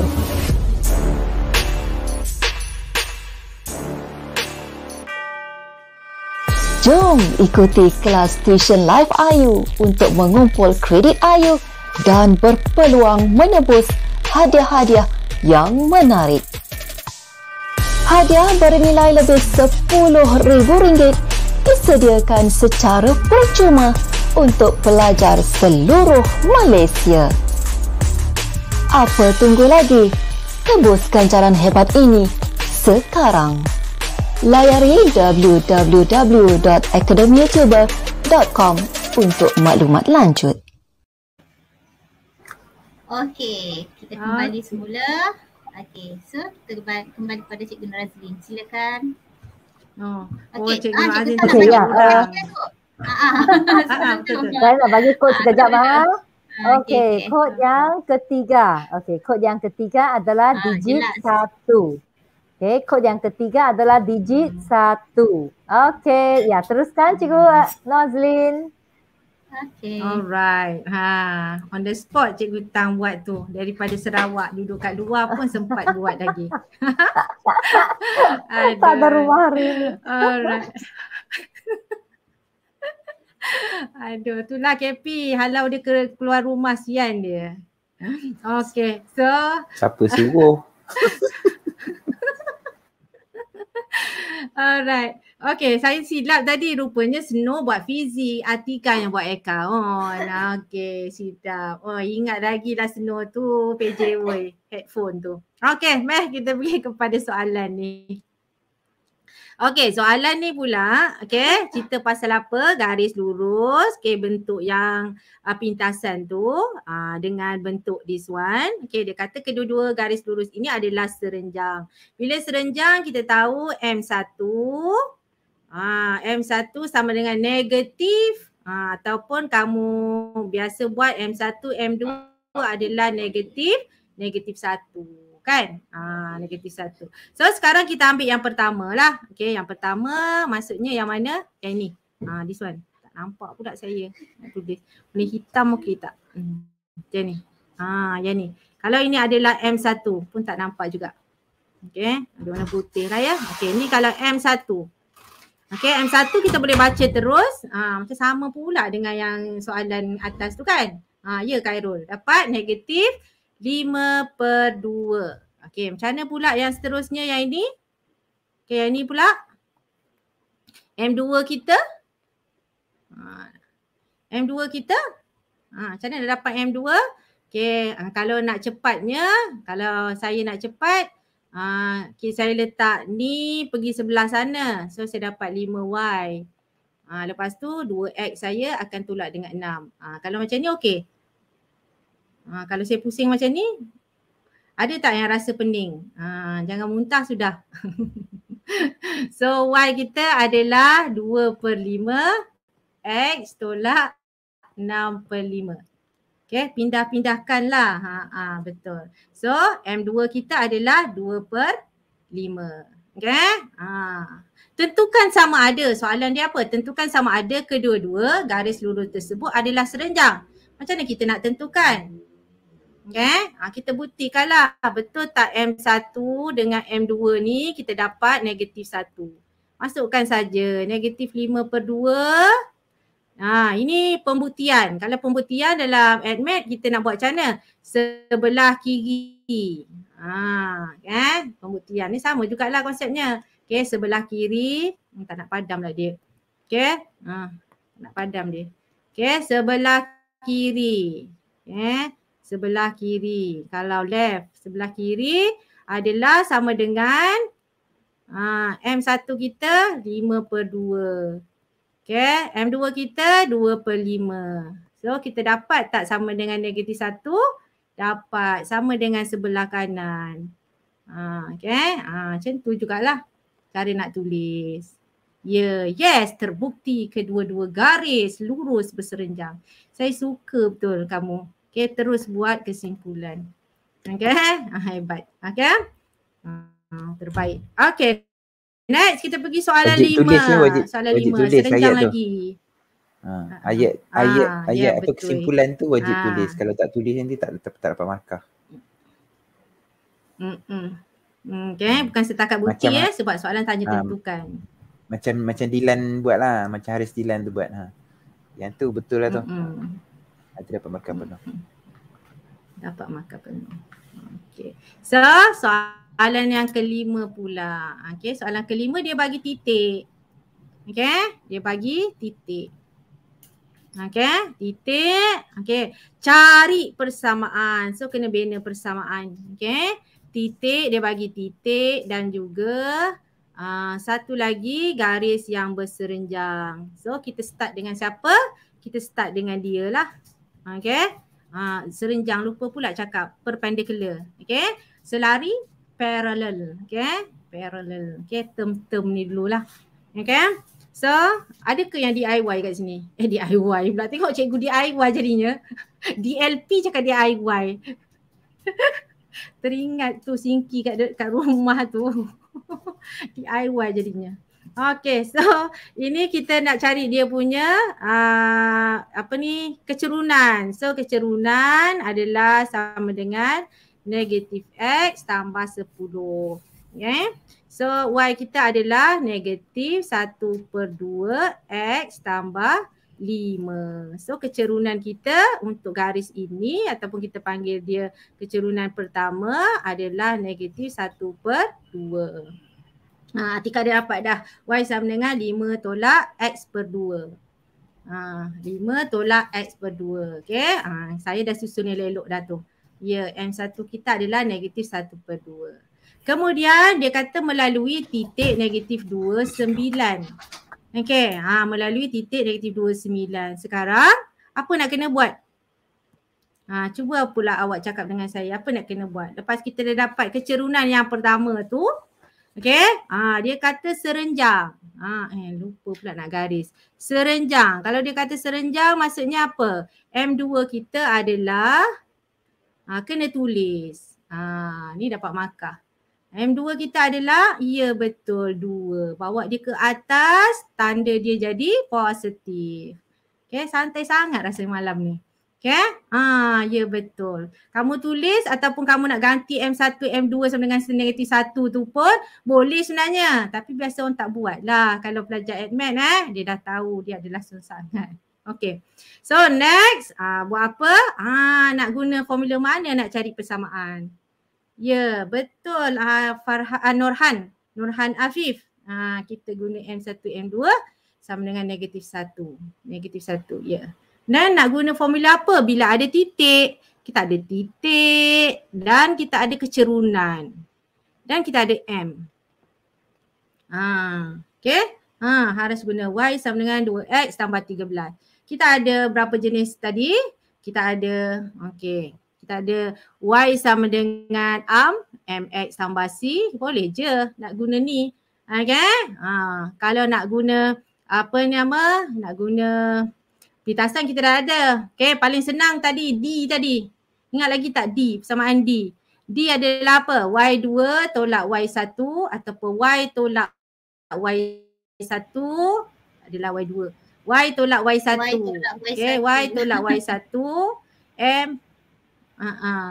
Jom ikuti kelas tuition live Ayu untuk mengumpul kredit Ayu dan berpeluang menebus hadiah-hadiah yang menarik. Hadiah bernilai lebih RM10,000 disediakan secara percuma untuk pelajar seluruh Malaysia. Apa tunggu lagi? Tebuskan jalan hebat ini sekarang. Layari www.academyoutuber.com untuk maklumat lanjut. Okey, kita kembali ah. semula. Okey, so kita kembali, kepada Cikgu Nurazlin. Silakan. Oh, Okey, oh, ah, kita okay, ya. Uh, saya nak bagi kod sekejap ah. Okey, okay. Ah, kod yang ketiga. Okay, kod yang ketiga adalah ah, digit ah, satu. Okay, kod yang ketiga adalah digit hmm. satu. Okay, ya teruskan cikgu Nozlin. Hmm. Okay. Alright. Ha, on the spot Cikgu Tang buat tu daripada Sarawak duduk kat luar pun sempat buat lagi. tak ada rumah hari ni. Alright. Aduh, itulah KP. Halau dia ke, keluar rumah sian dia. Okay, so. Siapa suruh? Alright. Okay, saya silap tadi rupanya Snow buat fizik, Atika yang buat account. Oh, okay, silap. Oh, ingat lagi lah Snow tu, PJ boy, headphone tu. Okay, meh kita pergi kepada soalan ni. Okey, soalan ni pula, okey, cerita pasal apa? Garis lurus, okey, bentuk yang uh, pintasan tu uh, dengan bentuk this one. Okey, dia kata kedua-dua garis lurus ini adalah serenjang. Bila serenjang kita tahu M1 uh, M1 sama dengan negatif uh, ataupun kamu biasa buat M1, M2 adalah negatif, negatif satu kan? Ha, ah, negatif satu. So sekarang kita ambil yang pertama lah. Okay yang pertama maksudnya yang mana? Yang ni. Ha, this one. Tak nampak pula saya. Tulis. Warna hitam okey tak? Hmm. Macam ni. Ha, yang ni. Kalau ini adalah M1 pun tak nampak juga. Okay. Ada warna putih lah ya. Okay ni kalau M1. Okay M1 kita boleh baca terus. Ha, macam sama pula dengan yang soalan atas tu kan? Ha, ya Khairul. Dapat negatif 5 per 2. Okey, macam mana pula yang seterusnya yang ini? Okey, yang ini pula. M2 kita. Ha. M2 kita. Ha, macam mana dah dapat M2? Okey, ah, kalau nak cepatnya, kalau saya nak cepat, uh, ah, okay, saya letak ni pergi sebelah sana. So, saya dapat 5Y. Uh, ah, lepas tu, 2X saya akan tolak dengan 6. Uh, kalau macam ni, okey. Ha, kalau saya pusing macam ni, ada tak yang rasa pening? Ha, jangan muntah sudah. so Y kita adalah 2 per 5 X tolak 6 per 5. Okay, pindah-pindahkanlah. Ha, ha, betul. So M2 kita adalah 2 per 5. Okay. Ha. Tentukan sama ada. Soalan dia apa? Tentukan sama ada kedua-dua garis lurus tersebut adalah serenjang. Macam mana kita nak tentukan? Okay. Eh? Ha, kita buktikan lah betul tak M1 dengan M2 ni kita dapat negatif 1. Masukkan saja negatif 5 per 2. Ha, ini pembuktian. Kalau pembuktian dalam admit kita nak buat macam mana? Sebelah kiri. Ha, kan? Pembuktian ni sama jugalah konsepnya. Okay, sebelah kiri. Hmm, tak nak padam lah dia. Okay. Ha, nak padam dia. Okay, sebelah kiri. Okay. Eh? sebelah kiri. Kalau left sebelah kiri adalah sama dengan uh, ha, M1 kita 5 per 2. Okay. M2 kita 2 per 5. So kita dapat tak sama dengan negatif 1? Dapat. Sama dengan sebelah kanan. Uh, ha, okay. Uh, ha, macam tu jugalah cara nak tulis. Ya, yeah, yes, terbukti kedua-dua garis lurus berserenjang. Saya suka betul kamu. Okay, terus buat kesimpulan. Okay, ah, hebat. Okay, ah, terbaik. Okay, next kita pergi soalan wajib lima. Tulis, soalan wajib lima, tulis, serencang lagi. Ha, ayat ha, ah, ayat ah, ha, ayat ya, atau betul. kesimpulan tu wajib ha. tulis. Kalau tak tulis nanti tak, tak, tak dapat markah. Mm-mm. Okay, bukan setakat bukti macam, ya ha- sebab soalan tanya ha, tentukan. Macam macam Dilan buat lah. Macam Haris Dilan tu buat. Ha. Yang tu betul lah tu. Mm-mm. Hati dapat makan penuh. Hmm. Dapat makan penuh. Okay. So soalan yang kelima pula. Okay soalan kelima dia bagi titik. Okay dia bagi titik. Okay titik. Okay cari persamaan. So kena bina persamaan. Okay titik dia bagi titik dan juga Uh, satu lagi garis yang berserenjang. So kita start dengan siapa? Kita start dengan dia lah. Okay. Ha, jangan lupa pula cakap perpendicular. Okay. Selari parallel. Okay. Parallel. Okay. Term-term ni dululah. Okay. So, ada ke yang DIY kat sini? Eh DIY pula. Tengok cikgu DIY jadinya. DLP cakap DIY. Teringat tu singki kat, kat rumah tu. DIY jadinya. Okay so ini kita nak cari dia punya uh, apa ni kecerunan. So kecerunan adalah sama dengan negatif X tambah 10. Okay. So Y kita adalah negatif 1 per 2 X tambah 5. So kecerunan kita untuk garis ini ataupun kita panggil dia kecerunan pertama adalah negatif 1 per 2. Ha, tika dah dapat dah. Y sama dengan 5 tolak X per 2. Ha, 5 tolak X per 2. Okay. Ha, saya dah susun ni elok dah tu. Ya, M1 kita adalah negatif 1 per 2. Kemudian dia kata melalui titik negatif 2, 9. Okay. Ha, melalui titik negatif 2, 9. Sekarang apa nak kena buat? Ha, cuba pula awak cakap dengan saya. Apa nak kena buat? Lepas kita dah dapat kecerunan yang pertama tu, Okay. Ha, ah, dia kata serenjang. Ha, eh, lupa pula nak garis. Serenjang. Kalau dia kata serenjang maksudnya apa? M2 kita adalah ha, kena tulis. Ha, ni dapat markah. M2 kita adalah ya betul 2. Bawa dia ke atas tanda dia jadi positif. Okay santai sangat rasa malam ni. Okay? Ha, ah, ya betul. Kamu tulis ataupun kamu nak ganti M1, M2 sama dengan negatif 1 tu pun boleh sebenarnya. Tapi biasa orang tak buat lah kalau pelajar admin eh. Dia dah tahu dia adalah susah Okay. So next, ah, buat apa? Ah, nak guna formula mana nak cari persamaan? Ya, betul. Ah, Farha, ah, Nurhan. Nurhan Afif. Ah, kita guna M1, M2 sama dengan negatif 1. Negatif 1, ya. Yeah. Dan nak guna formula apa? Bila ada titik, kita ada titik dan kita ada kecerunan. Dan kita ada M. Ha, okay. Ha, harus guna Y sama dengan 2X tambah 13. Kita ada berapa jenis tadi? Kita ada, okay. Kita ada Y sama dengan um, MX tambah C. Boleh je nak guna ni. Okay. Ha, kalau nak guna apa nama? Nak guna Pintasan kita dah ada. Okay, paling senang tadi D tadi. Ingat lagi tak D, persamaan D. D adalah apa? Y2 tolak Y1 ataupun Y tolak Y1 adalah Y2. Y tolak Y1. Y tolak Y1. Okay, Y tolak Y1. M. Uh -uh.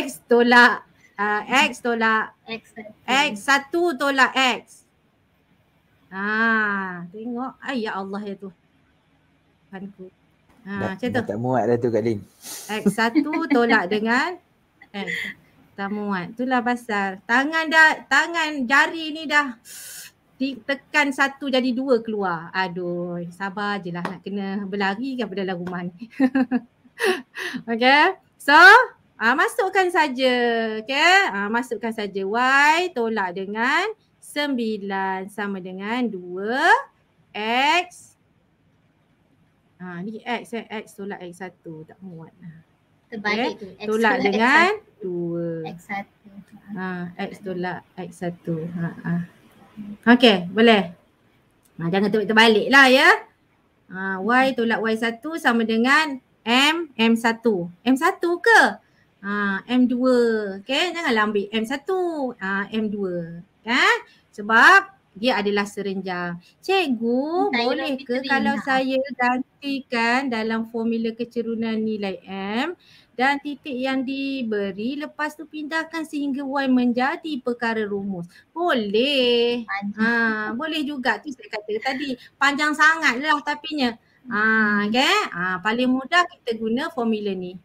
X tolak. Uh, X tolak. X. X satu tolak X. Ah, tengok. Ay, ya Allah ya Tuhan. Tuhanku. Ha, dah, macam tu. Tak muat tu Kak Lin. X eh, satu tolak dengan X. Eh, tak muat. Itulah pasal. Tangan dah, tangan jari ni dah tekan satu jadi dua keluar. Aduh, sabar je lah nak kena berlari ke dalam rumah ni. okay. So, ah, masukkan saja. Okay. Ah, masukkan saja. Y tolak dengan sembilan sama dengan dua X Ha, ni X kan. X tolak X1. Tak muat. Ha. Terbalik okay. tu. X tolak dengan X1. 2. X1. Ha, X tolak X1. Ha, ha. Okay boleh. Ha, jangan terbalik, terbalik lah ya. Ha, y tolak Y1 sama dengan M, M1. M1 ke? Ha, M2. Okay, janganlah ambil M1. Ha, M2. Ha? Sebab dia adalah serenjang. Cikgu Entah boleh ke kalau saya gantikan dalam formula kecerunan nilai M dan titik yang diberi lepas tu pindahkan sehingga Y menjadi perkara rumus. Boleh. Ha, boleh juga tu saya kata tadi. Panjang sangat lah tapinya. Ha, okay? ha, paling mudah kita guna formula ni.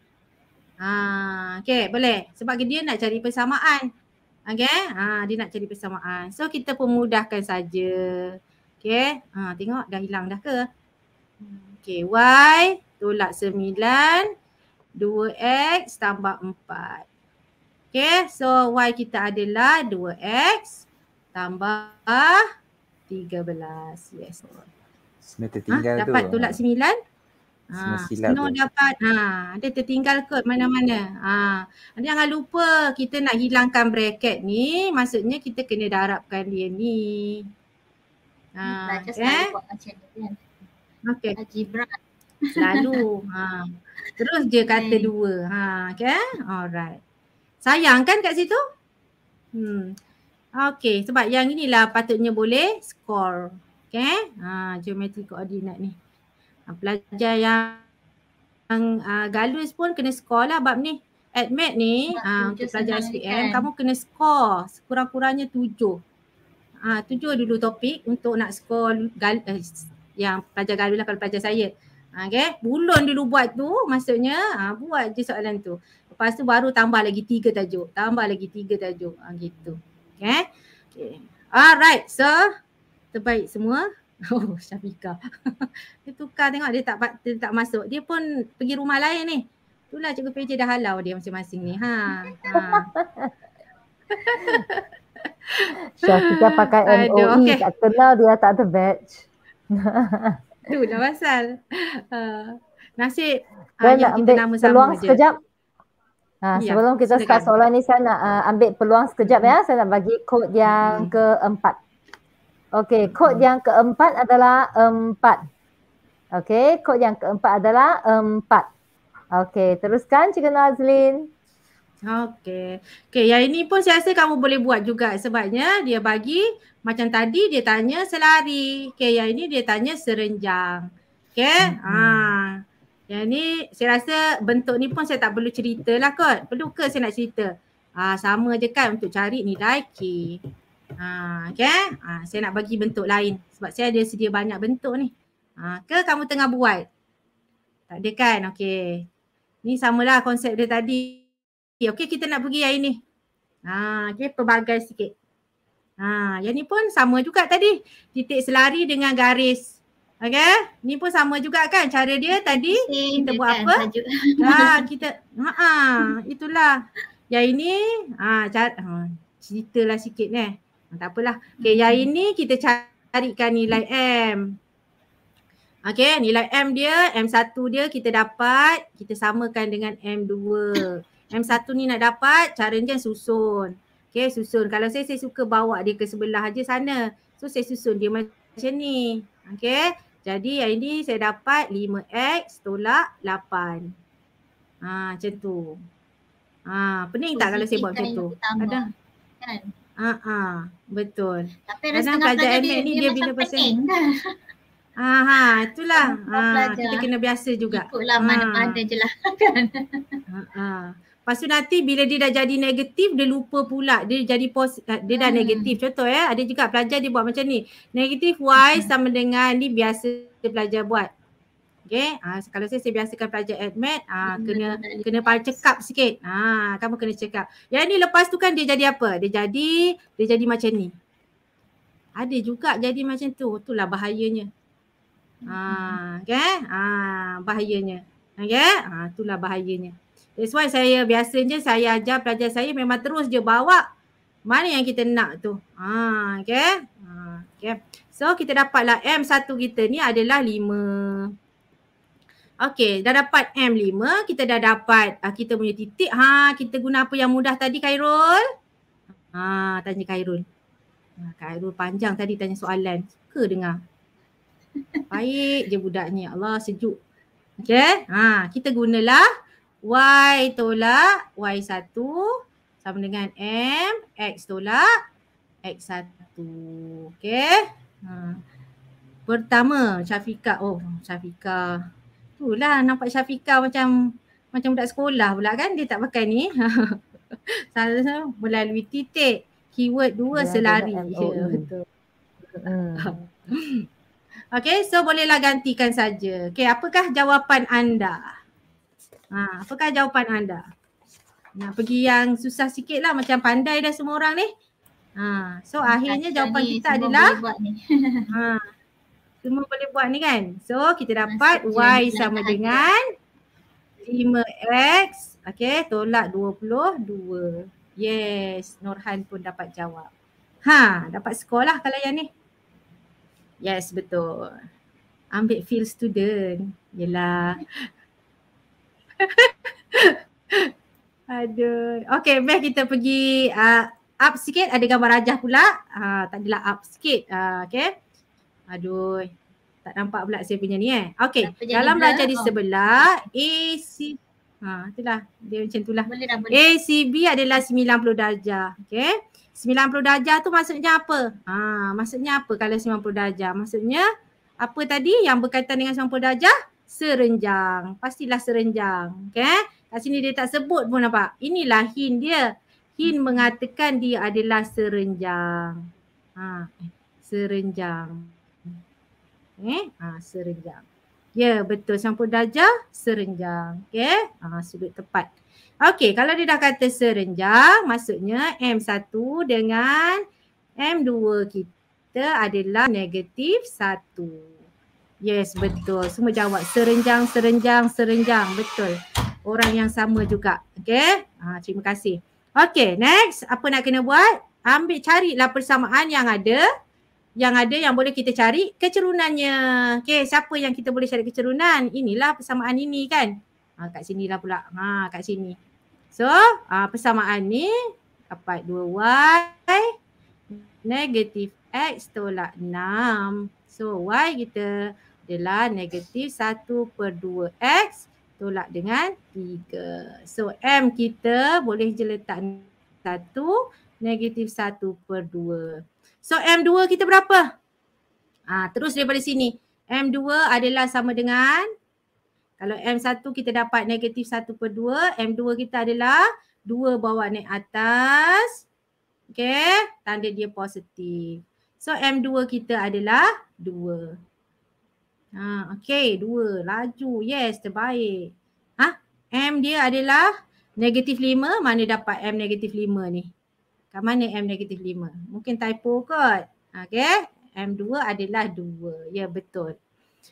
Ha, okay boleh. Sebab dia nak cari persamaan. Okay. Ha, dia nak cari persamaan. So kita pemudahkan saja. Okay. Ha, tengok dah hilang dah ke? Okay. Y tolak 9. 2X tambah 4. Okay. So Y kita adalah 2X tambah 13. Yes. ha, dapat tu. Dapat tolak 9. Ha, ah, Snow dapat. Ha, dia tertinggal kot mana-mana. Ha, jangan lupa kita nak hilangkan bracket ni. Maksudnya kita kena darabkan dia ni. Ha, eh? Kan. Okay. Algebra. Selalu. ha. Terus je kata okay. dua. Ha, okay. Eh? Alright. Sayang kan kat situ? Hmm. Okay. Sebab yang inilah patutnya boleh score. Okay. Ha, geometric coordinate ni. Ah, pelajar yang yang uh, galus pun kena skor lah bab ni. Admit ni uh, untuk pelajar SPM kan? kamu kena skor sekurang-kurangnya tujuh. Uh, tujuh dulu topik untuk nak skor gal- uh, yang pelajar galus lah kalau pelajar saya. okay. Bulon dulu buat tu maksudnya uh, buat je soalan tu. Lepas tu baru tambah lagi tiga tajuk. Tambah lagi tiga tajuk. Uh, gitu. Okay. okay. Alright. So terbaik semua. Oh Syafika. dia tukar tengok dia tak dia tak masuk. Dia pun pergi rumah lain ni. Itulah cikgu PJ dah halau dia masing-masing ni. Ha. ha. Syafika pakai MOE Aduh, e, okay. tak kenal dia tak ada badge. Tu pasal. Uh, nasib uh, kita ambil nama sama je. Sekejap. Ha, ya, sebelum kita silakan. start soalan ni saya nak uh, ambil peluang sekejap ya. Saya nak bagi kod yang hmm. keempat. Okey, kod yang keempat adalah empat. Okey, kod yang keempat adalah empat. Okey, teruskan Cikgu Nazlin. Okey. Okey, yang ini pun saya rasa kamu boleh buat juga sebabnya dia bagi macam tadi dia tanya selari. Okey, yang ini dia tanya serenjang. Okey, mm-hmm. ha. Yang ini saya rasa bentuk ni pun saya tak perlu ceritalah kot. Perlu ke saya nak cerita? Ah, sama je kan untuk cari nilai K. Ha, okay. Eh? Ha, saya nak bagi bentuk lain sebab saya ada sedia banyak bentuk ni. Ha, ke kamu tengah buat? Tak ada kan? Okay. Ni samalah konsep dia tadi. Okay kita nak pergi yang ini. Ha, okay pelbagai sikit. Ha, yang ni pun sama juga tadi. Titik selari dengan garis. Okay. Ni pun sama juga kan cara dia tadi okay, kita buat kan, apa? Ha, kita. Ha, itulah. Yang ini ha, cara, ha, ceritalah sikit ni. Ah, tak apalah. Okay, hmm. yang ini kita carikan nilai M. Okay, nilai M dia, M1 dia kita dapat, kita samakan dengan M2. M1 ni nak dapat, cara dia susun. Okay, susun. Kalau saya, saya suka bawa dia ke sebelah aja sana. So, saya susun dia macam ni. Okay, jadi yang ini saya dapat 5X tolak 8. Ha, ah, macam tu. Ha, pening Positif tak kalau saya buat macam tu? Kan? Ah ah betul. Tapi kadang pelajar MA dia, ni dia, dia bila pasal Aha, itulah. Ha, kita kena biasa juga. Ikutlah ha. mana-mana ah. je lah kan. Ha. Lepas tu nanti bila dia dah jadi negatif, dia lupa pula. Dia jadi pos, eh, dia dah hmm. negatif. Contoh ya, ada juga pelajar dia buat macam ni. Negatif Y hmm. sama dengan ni biasa pelajar buat okey ah kalau saya saya biasakan pelajar admit uh, ah kena kena pa cekap sikit ah kamu kena cekap yang ni lepas tu kan dia jadi apa dia jadi dia jadi macam ni ada juga jadi macam tu itulah bahayanya ah uh, okey ah bahayanya okey ah uh, itulah bahayanya that's why saya biasanya saya ajar pelajar saya memang terus je bawa mana yang kita nak tu ah uh, okey ah so kita dapatlah m1 kita ni adalah 5 Okay, dah dapat M5, kita dah dapat uh, kita punya titik. Ha, kita guna apa yang mudah tadi Khairul? Ha, tanya Khairul. Ha, Khairul panjang tadi tanya soalan. Suka dengar. Baik je budaknya. Allah sejuk. Okay, ha, kita gunalah Y tolak Y1 sama dengan M, X tolak X1. Okay, Ha. Pertama, Syafiqah. Oh, Syafiqah itulah nampak Syafiqah macam macam budak sekolah pula kan dia tak pakai ni. melalui titik keyword dua ya, selari. Ya, betul. Hmm. okay, so bolehlah gantikan saja. Okay, apakah jawapan anda? Ha, apakah jawapan anda? Nak pergi yang susah sikit lah macam pandai dah semua orang ni. Ha, so akhirnya jawapan kita adalah ha, semua boleh buat ni kan. So kita dapat Masuk y sama ada. dengan 5x okay, tolak 22. Yes, Nurhan pun dapat jawab. Ha, dapat sekolah kalau yang ni. Yes, betul. Ambil feel student. Yelah. Aduh. Okay, meh kita pergi uh, up sikit. Ada gambar rajah pula. Uh, tak adalah up sikit. Uh, ah, okay. Aduh. Tak nampak pula saya punya ni eh. Okey. Dalam raja di sebelah AC Ha itulah dia macam itulah. ACB lah, adalah 90 darjah. Okey. 90 darjah tu maksudnya apa? Ha maksudnya apa kalau 90 darjah? Maksudnya apa tadi yang berkaitan dengan 90 darjah? Serenjang. Pastilah serenjang. Okay Kat sini dia tak sebut pun nampak. Inilah hin dia. Hin mengatakan dia adalah serenjang. Ha serenjang. Eh? Ha, serenjang. Ya yeah, betul sampun darjah serenjang. Okay. Ha, ah, sudut tepat. Okay kalau dia dah kata serenjang maksudnya M1 dengan M2 kita adalah negatif 1. Yes betul. Semua jawab serenjang, serenjang, serenjang. Betul. Orang yang sama juga. Okay. Ah, terima kasih. Okay next apa nak kena buat? Ambil carilah persamaan yang ada yang ada yang boleh kita cari kecerunannya. Okey, siapa yang kita boleh cari kecerunan? Inilah persamaan ini kan. Ha, kat sini lah pula. Ha, kat sini. So, ha, persamaan ni dapat 2y negatif x tolak 6. So, y kita adalah negatif 1 per 2x tolak dengan 3. So, m kita boleh je letak 1 negatif 1 per 2. So M2 kita berapa? Ha, terus daripada sini. M2 adalah sama dengan kalau M1 kita dapat negatif 1 per 2. M2 kita adalah 2 bawah naik atas. Okay. Tanda dia positif. So M2 kita adalah 2. Ha, okay. 2. Laju. Yes. Terbaik. Ha? M dia adalah negatif 5. Mana dapat M negatif 5 ni? kat mana M negatif 5? Mungkin typo kot. Okay. M2 adalah 2. Ya yeah, betul.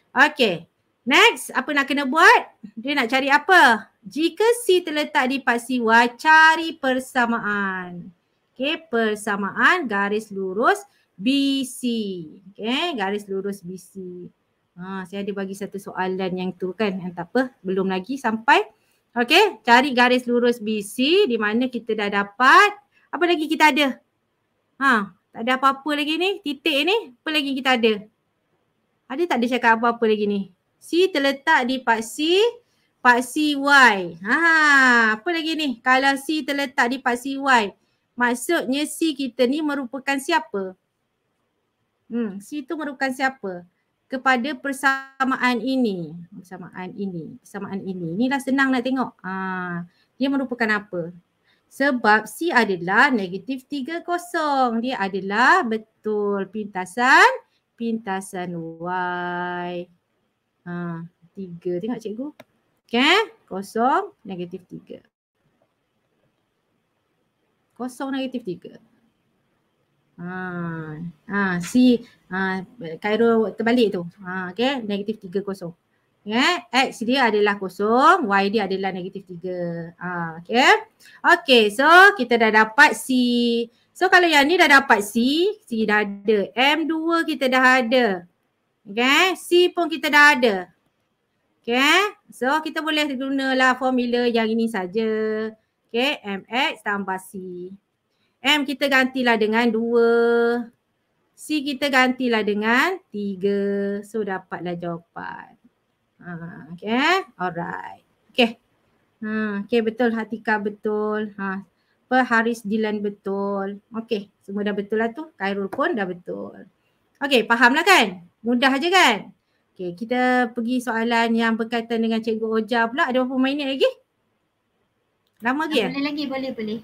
Okay. Next, apa nak kena buat? Dia nak cari apa? Jika C terletak di part CY, cari persamaan. Okay, persamaan garis lurus BC. Okay, garis lurus BC. Ha, saya ada bagi satu soalan yang tu kan. Yang tak apa, belum lagi sampai. Okay, cari garis lurus BC di mana kita dah dapat apa lagi kita ada? Ha, tak ada apa-apa lagi ni? Titik ni? Apa lagi kita ada? Ada tak ada cakap apa-apa lagi ni? C terletak di part C, part C Y. Ha, apa lagi ni? Kalau C terletak di part C Y, maksudnya C kita ni merupakan siapa? Hmm, C tu merupakan siapa? Kepada persamaan ini. Persamaan ini. Persamaan ini. Inilah senang nak tengok. Ha, dia merupakan apa? Sebab C adalah negatif kosong Dia adalah betul pintasan pintasan Y. Ha, 3 tengok cikgu. Okay, kosong, negatif 3. Kosong, negatif 3. Ah, ah, si ah, Cairo terbalik tu. Ah, okay, negatif tiga kosong. Ha, ha, Eh, X dia adalah kosong, Y dia adalah negatif tiga. Ha, ah, okay. Eh? Okay, so kita dah dapat C. So kalau yang ni dah dapat C, C dah ada. M2 kita dah ada. Okay, C pun kita dah ada. Okay, so kita boleh gunalah formula yang ini saja. Okay, MX tambah C. M kita gantilah dengan dua, C kita gantilah dengan tiga, So dapatlah jawapan. Ah, okay. Alright. Okay. Ha, okay betul Hatika betul. Ha. Apa Haris Dilan betul. Okay. Semua dah betul lah tu. Khairul pun dah betul. Okay. Faham lah kan? Mudah je kan? Okay. Kita pergi soalan yang berkaitan dengan Cikgu Oja pula. Ada berapa minit lagi? Lama lagi ah, ya? Boleh lagi. Boleh. Boleh.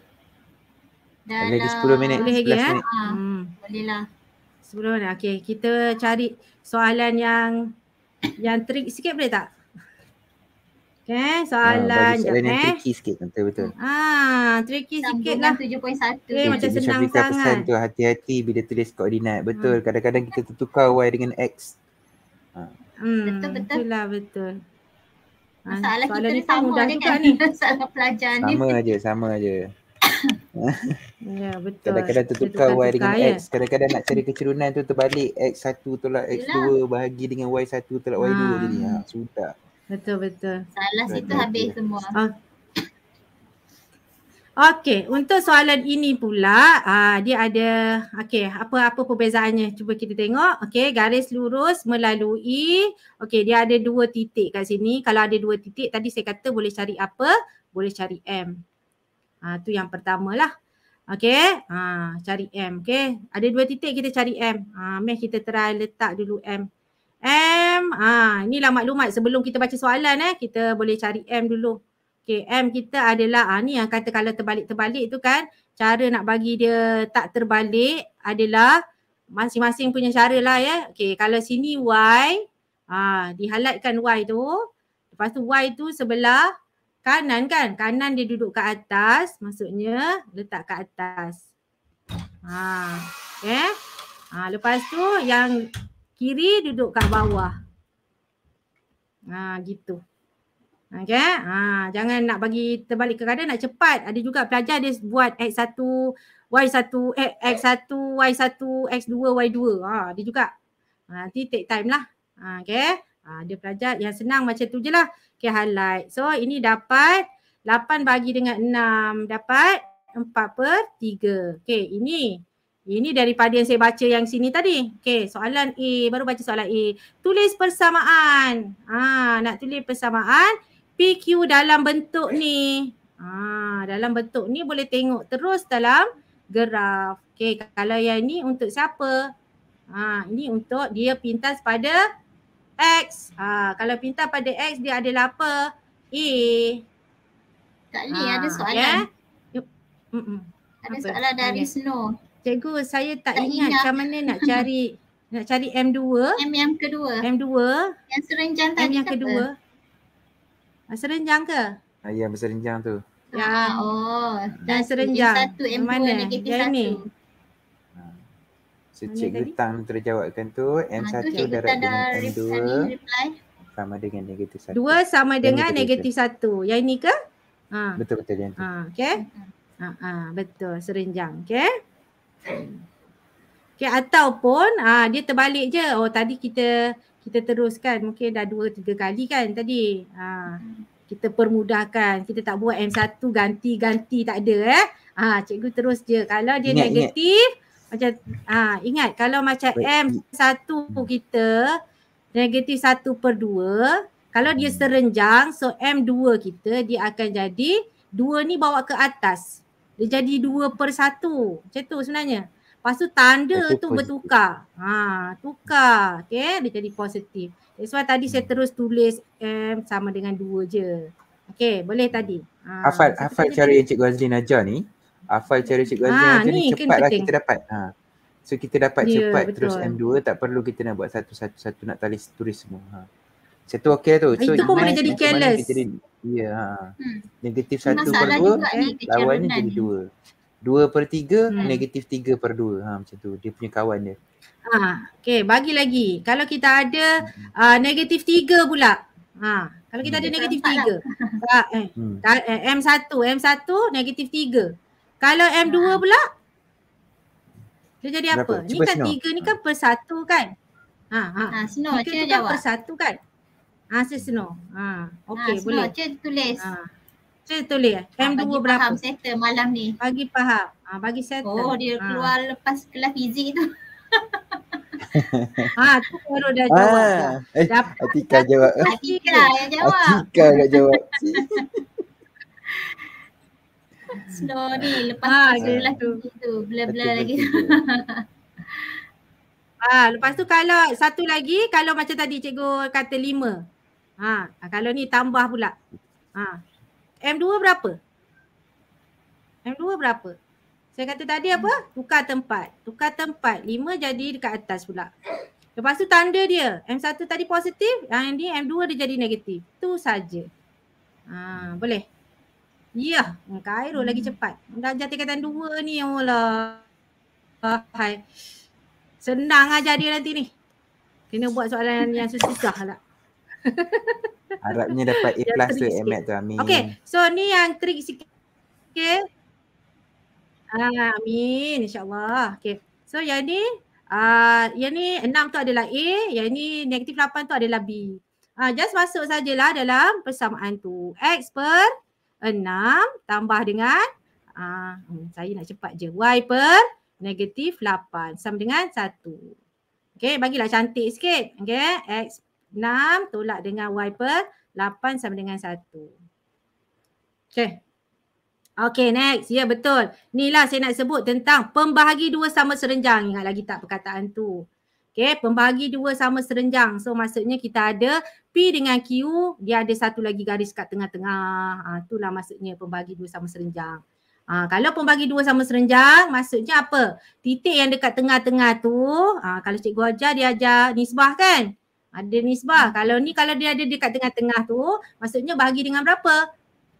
Dah lagi 10 minit. Boleh lagi, Ya? Ha, hmm. Boleh lah. Sebelum ni. Okay. Kita cari soalan yang yang trick sikit boleh tak? Okay, ah, soalan ha, soalan eh. tricky sikit betul betul. Ah, tricky sikit lah. 7.1. Okay, macam senang sangat. Kita pesan tu hati-hati bila tulis koordinat. Betul, hmm. kadang-kadang kita tertukar Y dengan X. Ha. Hmm, betul-betul. Itulah betul. Masalah soalan kita kan? ni sama je kan ni. Masalah pelajar ni. Sama aja, sama aja. Ya, betul. Kadang-kadang tertukar Y dengan ya. X. Kadang-kadang nak cari kecerunan tu terbalik X1 tolak X2 Yelah. bahagi dengan Y1 tolak Y2 jadi. Ah. Ha, sudah. Betul-betul. Salah situ betul. habis semua. Okay. Ah. Okey, untuk soalan ini pula, aa, ah, dia ada okey, apa-apa perbezaannya? Cuba kita tengok. Okey, garis lurus melalui okey, dia ada dua titik kat sini. Kalau ada dua titik tadi saya kata boleh cari apa? Boleh cari M. Ha, tu yang pertama lah. Okay. Ha, ah, cari M. Okay. Ada dua titik kita cari M. Ha, meh kita try letak dulu M. M. Ha, inilah maklumat sebelum kita baca soalan eh. Kita boleh cari M dulu. Okay. M kita adalah ha, ni yang kata kalau terbalik-terbalik tu kan. Cara nak bagi dia tak terbalik adalah masing-masing punya cara lah ya. Eh. Okay. Kalau sini Y. Ha, dihalatkan Y tu. Lepas tu Y tu sebelah kanan kan kanan dia duduk kat atas maksudnya letak kat atas ha okay. ha lepas tu yang kiri duduk kat bawah ha gitu Okay. Ha, jangan nak bagi terbalik ke kanan nak cepat. Ada juga pelajar dia buat X1, Y1, X1, Y1, X2, Y2. Ha, dia juga. Ha, nanti take time lah. Ha, okay. Ha, dia pelajar yang senang macam tu je lah. Okay highlight. So ini dapat 8 bagi dengan 6 dapat 4 per 3. Okay ini. Ini daripada yang saya baca yang sini tadi. Okay soalan A. Baru baca soalan A. Tulis persamaan. Ah, nak tulis persamaan. PQ dalam bentuk ni. Ah, dalam bentuk ni boleh tengok terus dalam graf. Okay kalau yang ni untuk siapa? Ah, ini untuk dia pintas pada X. Ha, kalau pintar pada X dia adalah apa? A. Tak Lee ha, ada soalan. Yeah? Ada apa? soalan dari okay. Snow. Cikgu saya tak, tak ingat macam mana nak cari nak cari M2. M yang kedua. M2. Yang serenjang tadi M yang kedua. Apa? Ah, serenjang ke? Ah, ya, serenjang tu. Ya. Oh. Dan serenjang. Yang mana? Yang 1. Secik tang terjawabkan tu M1 ha, tu darab dengan M2 sama dengan negatif 1. dua sama dengan negatif 1. Yang ini ke? Ah. Betul betul yang tu. Ah, okay. Ha, ah, ha, betul serenjang. Okay. Okay ataupun ha, dia terbalik je. Oh tadi kita kita teruskan mungkin dah dua 3 kali kan tadi. Ha, kita permudahkan. Kita tak buat M1 ganti-ganti tak ada eh. Ha, cikgu terus je. Kalau dia ingat, negatif ingat macam ha, ingat kalau macam M satu kita negatif satu per dua kalau dia hmm. serenjang so M dua kita dia akan jadi dua ni bawa ke atas dia jadi dua per satu macam tu sebenarnya lepas tu tanda Aku tu bertukar ha, tukar okay dia jadi positif that's why tadi saya hmm. terus tulis M sama dengan dua je okay boleh tadi ha, Hafal, hafal cara yang Cikgu Azlin ajar ni hafal cara cikgu Azmi ah, ha, ni, ni kan cepatlah kita dapat. Ha. So kita dapat yeah, cepat betul. terus M2 tak perlu kita nak buat satu-satu-satu nak talis tulis semua. Ha. Macam tu okey lah tu. So, itu pun boleh jadi careless. Jadi, ya. Ha. Hmm. Negatif satu per dua, lawan ni jadi dua. Dua per tiga, hmm. negatif tiga per dua. Ha, macam tu. Dia punya kawan dia. Ha, ah, okay, bagi lagi. Kalau kita ada hmm. uh, negatif tiga pula. Ha, kalau kita hmm. ada negatif tiga. Lah. Eh, hmm. Eh, M satu, M satu, negatif tiga. Kalau M2 ha. pula dia jadi apa? Cuba ni kan tiga ni kan persatu kan? Ha ha. Ha ah, sino tiga tu kan jawab. kan persatu ah, kan? Ha si ah, sino. Ha okey ha, boleh. Ha sino tulis. Ha. Eh? Cik tulis ya. M2 bagi berapa? Bagi faham settle malam ni. Bagi faham. Ha, bagi settle. Oh dia ha. keluar ha. lepas kelas fizik tu. ha tu baru dah jawab. Ha. Eh, Atika jawab. Atika yang jawab. Atika yang jawab. slow ni lepas ha, tu sebelah tu belah-belah lagi Ha, lepas tu kalau satu lagi kalau macam tadi cikgu kata lima. Ha, kalau ni tambah pula. Ha. M2 berapa? M2 berapa? Saya kata tadi apa? Tukar tempat. Tukar tempat. Lima jadi dekat atas pula. Lepas tu tanda dia. M1 tadi positif. Yang ni M2 dia jadi negatif. Tu saja. Ha, boleh? Ya, yeah. Cairo hmm. lagi cepat. Darjah tingkatan dua ni yang oh hai. Senang ajar dia nanti ni. Kena buat soalan yang susah lah. Harapnya dapat A plus tu Ahmad tu Amin. Okay, so ni yang trik sikit. Okay. Ah, amin, insyaAllah. Okay, so yang ni Uh, yang ni enam tu adalah A, yang ni negatif lapan tu adalah B. Uh, just masuk sajalah dalam persamaan tu. X per Enam tambah dengan uh, saya nak cepat je y per negatif lapan sama dengan 1. Okey bagilah cantik sikit. Okay x enam tolak dengan y per 8 sama dengan satu. Okay. Okay next. Ya yeah, betul. Inilah saya nak sebut tentang pembahagi dua sama serenjang. Ingat lagi tak perkataan tu. Okay, pembagi dua sama serenjang. So maksudnya kita ada P dengan Q, dia ada satu lagi garis kat tengah-tengah. Ha, itulah maksudnya pembagi dua sama serenjang. Ha, kalau pembagi dua sama serenjang, maksudnya apa? Titik yang dekat tengah-tengah tu, ha, kalau cikgu ajar, dia ajar nisbah kan? Ada nisbah. Kalau ni kalau dia ada dekat tengah-tengah tu, maksudnya bahagi dengan berapa?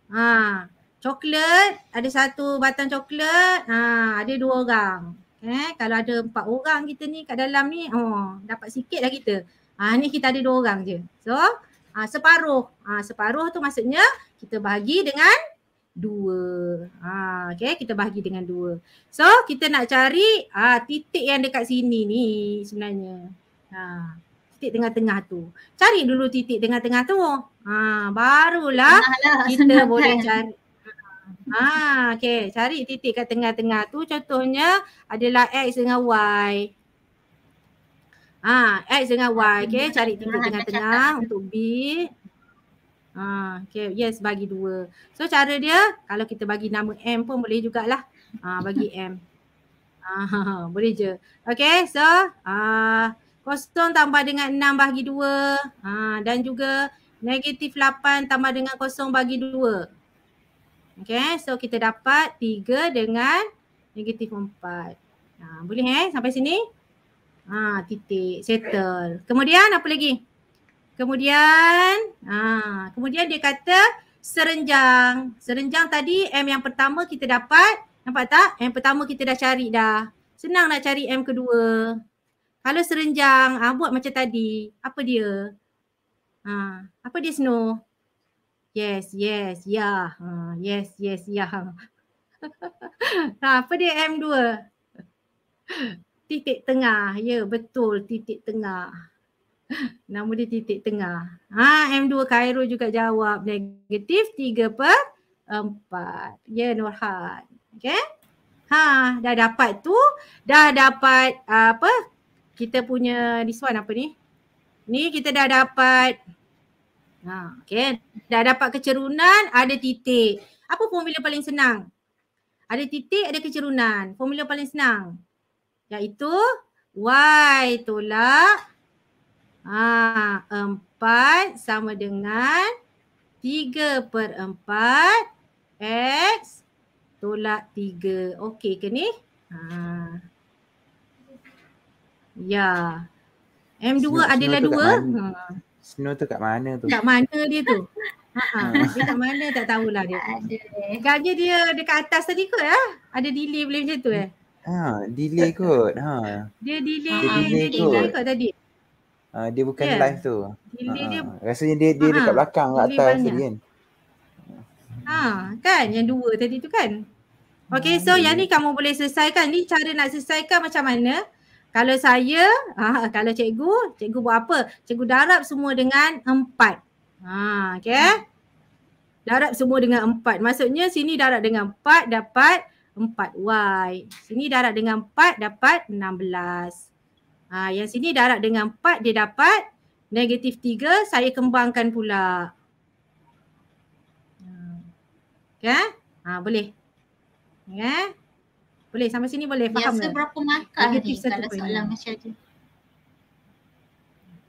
Ha, coklat, ada satu batang coklat, ha, ada dua orang. Eh, kalau ada empat orang kita ni kat dalam ni, oh, dapat sikit lah kita. Ah, ni kita ada dua orang je. So, ha, separuh. Ha, separuh tu maksudnya kita bahagi dengan dua. Ha, okay, kita bahagi dengan dua. So, kita nak cari ha, titik yang dekat sini ni sebenarnya. Ha, titik tengah-tengah tu. Cari dulu titik tengah-tengah tu. Ha, barulah Senanglah. kita boleh cari. Ha, okey. Cari titik kat tengah-tengah tu. Contohnya adalah X dengan Y. Ha, X dengan Y. Okey. Cari titik tengah-tengah untuk B. Ha, okey. Yes, bagi dua. So, cara dia kalau kita bagi nama M pun boleh jugalah. Ha, bagi M. Ha, ha, ha, boleh je. Okey. So, ha, kosong tambah dengan enam bagi dua. Ha, dan juga negatif lapan tambah dengan kosong bagi dua. Okay, so kita dapat 3 dengan negatif 4. Ha, boleh eh sampai sini? Ha, titik, settle. Kemudian apa lagi? Kemudian, ha, kemudian dia kata serenjang. Serenjang tadi M yang pertama kita dapat. Nampak tak? M pertama kita dah cari dah. Senang nak cari M kedua. Kalau serenjang, ha, buat macam tadi. Apa dia? Ha, apa dia Snow? Yes, yes, ya. Yeah. Ha, uh, yes, yes, ya. Yeah. Nah, ha, apa dia M2? titik tengah. Ya, yeah, betul titik tengah. Nama dia titik tengah. Ha, M2 Cairo juga jawab negatif 3 per 4. Ya, yeah, Nurhan. Okay. Ha, dah dapat tu. Dah dapat uh, apa? Kita punya this one apa ni? Ni kita dah dapat Ha, okay. Dah dapat kecerunan, ada titik. Apa formula paling senang? Ada titik, ada kecerunan. Formula paling senang. Iaitu Y tolak ha, 4 sama dengan 3 per 4 X tolak 3. Okey ke ni? Ha. Ya. M2 adalah sila 2. Ha. Snow tu kat mana tu? Kat mana dia tu? Ha, ha, dia kat mana tak tahulah dia. Gaji dia dekat atas tadi kot lah. Ada delay boleh macam tu eh? Ha, delay kot. Ha. Dia delay, ha, dia delay, kot. delay kot tadi. Ha, dia bukan yeah. live tu. Ha, dia, ha. rasanya dia dia ha, dekat belakang kat lah atas banyak. tadi kan. Ha, kan yang dua tadi tu kan. Okay, so hmm. yang ni kamu boleh selesaikan. Ni cara nak selesaikan macam mana? Kalau saya, ha, kalau cikgu, cikgu buat apa? Cikgu darab semua dengan empat. Ha, okay. Hmm. Darab semua dengan empat. Maksudnya sini darab dengan empat dapat empat Y. Sini darab dengan empat dapat enam belas. Ha, yang sini darab dengan empat dia dapat negatif tiga. Saya kembangkan pula. Ha. Okay. Ha, boleh. Okay. Boleh sampai sini boleh faham Biasa berapa markah ni kalau soalan macam ni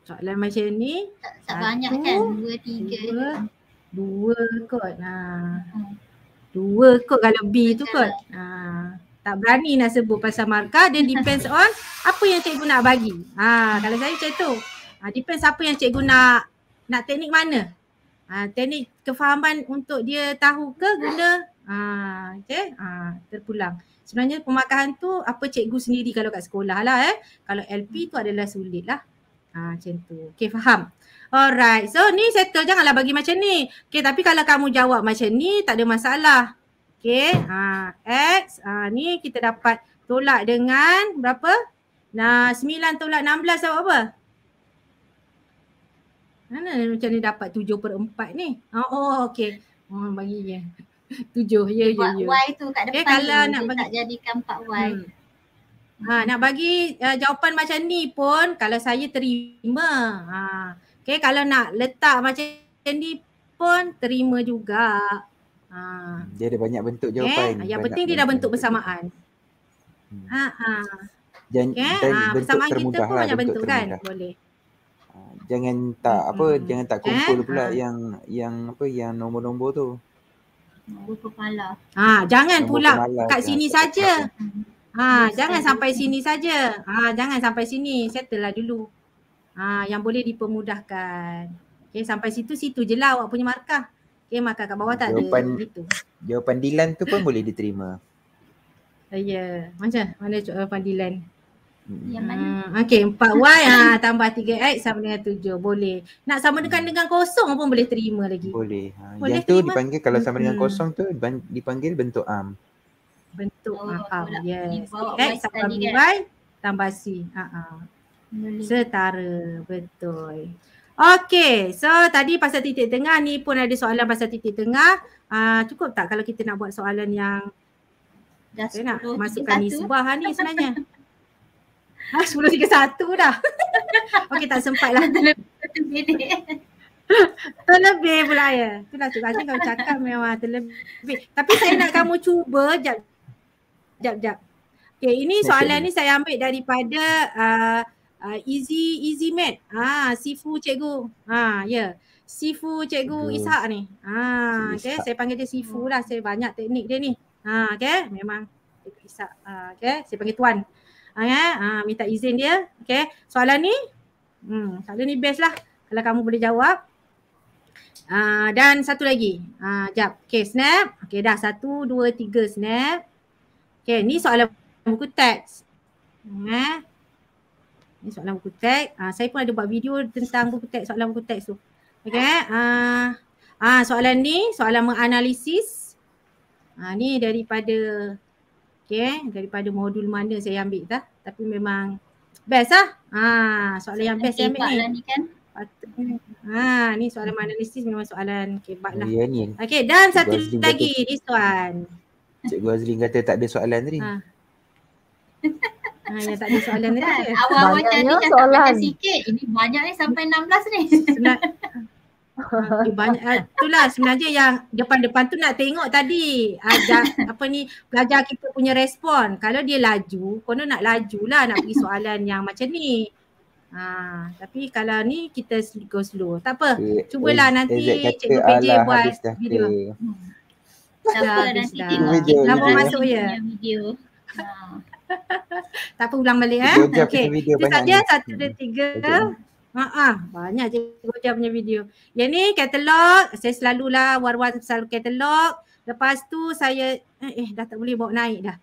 Soalan macam ni Tak, tak banyak kan? Dua, tiga dua, dua kot ha. Hmm. Dua kot kalau B tu kot ha. Tak berani nak sebut pasal markah Dia depends on apa yang cikgu nak bagi ha. Kalau saya macam tu ha. Depends apa yang cikgu nak Nak teknik mana ha. Teknik kefahaman untuk dia tahu ke guna ha. Okay ha. Terpulang Terpulang sebenarnya pemakaian tu apa cikgu sendiri kalau kat sekolah lah eh. Kalau LP tu adalah sulit lah. Ha, macam tu. Okay faham. Alright. So ni settle janganlah bagi macam ni. Okay tapi kalau kamu jawab macam ni tak ada masalah. Okay. Ha, X. Ha, ni kita dapat tolak dengan berapa? Nah, 9 tolak 16 sebab apa? Mana macam ni dapat 7 per 4 ni? Oh, oh okay. Oh, bagi je tujuh. Ya, ya, ya. Buat ya. Y tu kat depan. Eh, kalau ni, nak bagi... tak jadikan empat Y. Hmm. Ha, nak bagi uh, jawapan macam ni pun kalau saya terima. Ha. Okay, kalau nak letak macam ni pun terima juga. Ha. Dia ada banyak bentuk eh, jawapan. Okay. Yang banyak penting dia dah bentuk bersamaan. Hmm. Ha, ha. Jan, okay. dan ha, bersamaan kita pun lah banyak bentuk, bentuk kan? Termudah. Boleh. Ha, jangan tak apa, hmm. jangan tak kumpul eh? pula ha. yang yang apa yang nombor-nombor tu. Nombor kepala. Ha, jangan pula kat sini saja. Ha, jangan sampai sini saja. Ha, jangan sampai sini. Settlelah dulu. Ha, yang boleh dipermudahkan. Okay, sampai situ, situ je lah awak punya markah. Okay, markah kat bawah tak jawapan, ada. Gitu. Jawapan Dilan tu pun boleh diterima. Uh, ya, yeah. macam mana jawapan Dilan? Mm. Yang hmm, mana? Okay, 4Y ha, tambah 3X sama dengan 7. Boleh. Nak sama dengan dengan kosong pun boleh terima lagi. Boleh. Ha, boleh yang terima? tu dipanggil kalau sama dengan hmm. kosong tu dipanggil bentuk am. Bentuk oh, am, yes. X tambah dengan Y tambah C. Ha, Setara, betul. Okey, so tadi pasal titik tengah ni pun ada soalan pasal titik tengah. Uh, cukup tak kalau kita nak buat soalan yang Dah nak masukkan nisbah ni sebenarnya? Ha, sepuluh tiga satu dah. Okey tak sempat lah. terlebih pula ya. Itulah tu. Rasanya kau cakap memang lah, terlebih. Tapi saya nak kamu cuba jap. Jap, jap. Okey ini soalan okay. ni saya ambil daripada uh, uh, Easy Easy Mat. Ah, Sifu Cikgu. Ah, ya. Yeah. Sifu Cikgu, Cikgu Ishak ni. Ah, okey saya panggil dia Sifu lah. Saya banyak teknik dia ni. Ah, okey memang Cikgu Ishak. Ah, okey saya panggil Tuan. Okay? Ah, ha, ah, minta izin dia. Okay. Soalan ni, hmm, soalan ni best lah. Kalau kamu boleh jawab. Uh, dan satu lagi. Uh, jap. Okay, snap. Okay, dah. Satu, dua, tiga, snap. Okay, ni soalan buku teks. Okay. Hmm, ya. Ni soalan buku teks. Uh, saya pun ada buat video tentang buku teks, soalan buku teks tu. Okay. Uh, uh, soalan ni, soalan menganalisis. Uh, ni daripada Okay, daripada modul mana saya ambil dah. Tapi memang best lah. Ha, soalan yang best saya ambil ni. ni kan? Ha, ni soalan analisis memang soalan kebat lah. Ya, ni. Okay, dan Cikgu satu Azlin lagi kata, this one. Cikgu Azrin kata tak ada soalan tadi. Ha. Ha, tak ada soalan tadi. Awal-awal tadi ya kan soalan. sampai sikit. Ini banyak ni sampai 16 ni. okay, eh, banyak uh, itulah sebenarnya yang depan-depan tu nak tengok tadi ada ah, apa ni belajar kita punya respon kalau dia laju kena nak lajulah nak bagi soalan yang macam ni ha tapi kalau ni kita go slow tak apa eh, eh, cubalah nanti cikgu PJ buat video hmm. tak apa nanti tengok video masuk ya tak apa ulang balik eh. Okey. Itu saja satu dan tiga. Ha ah, banyak je Gojah punya video. Yang ni katalog, saya selalulah war-war selalu katalog. Lepas tu saya eh, eh dah tak boleh bawa naik dah.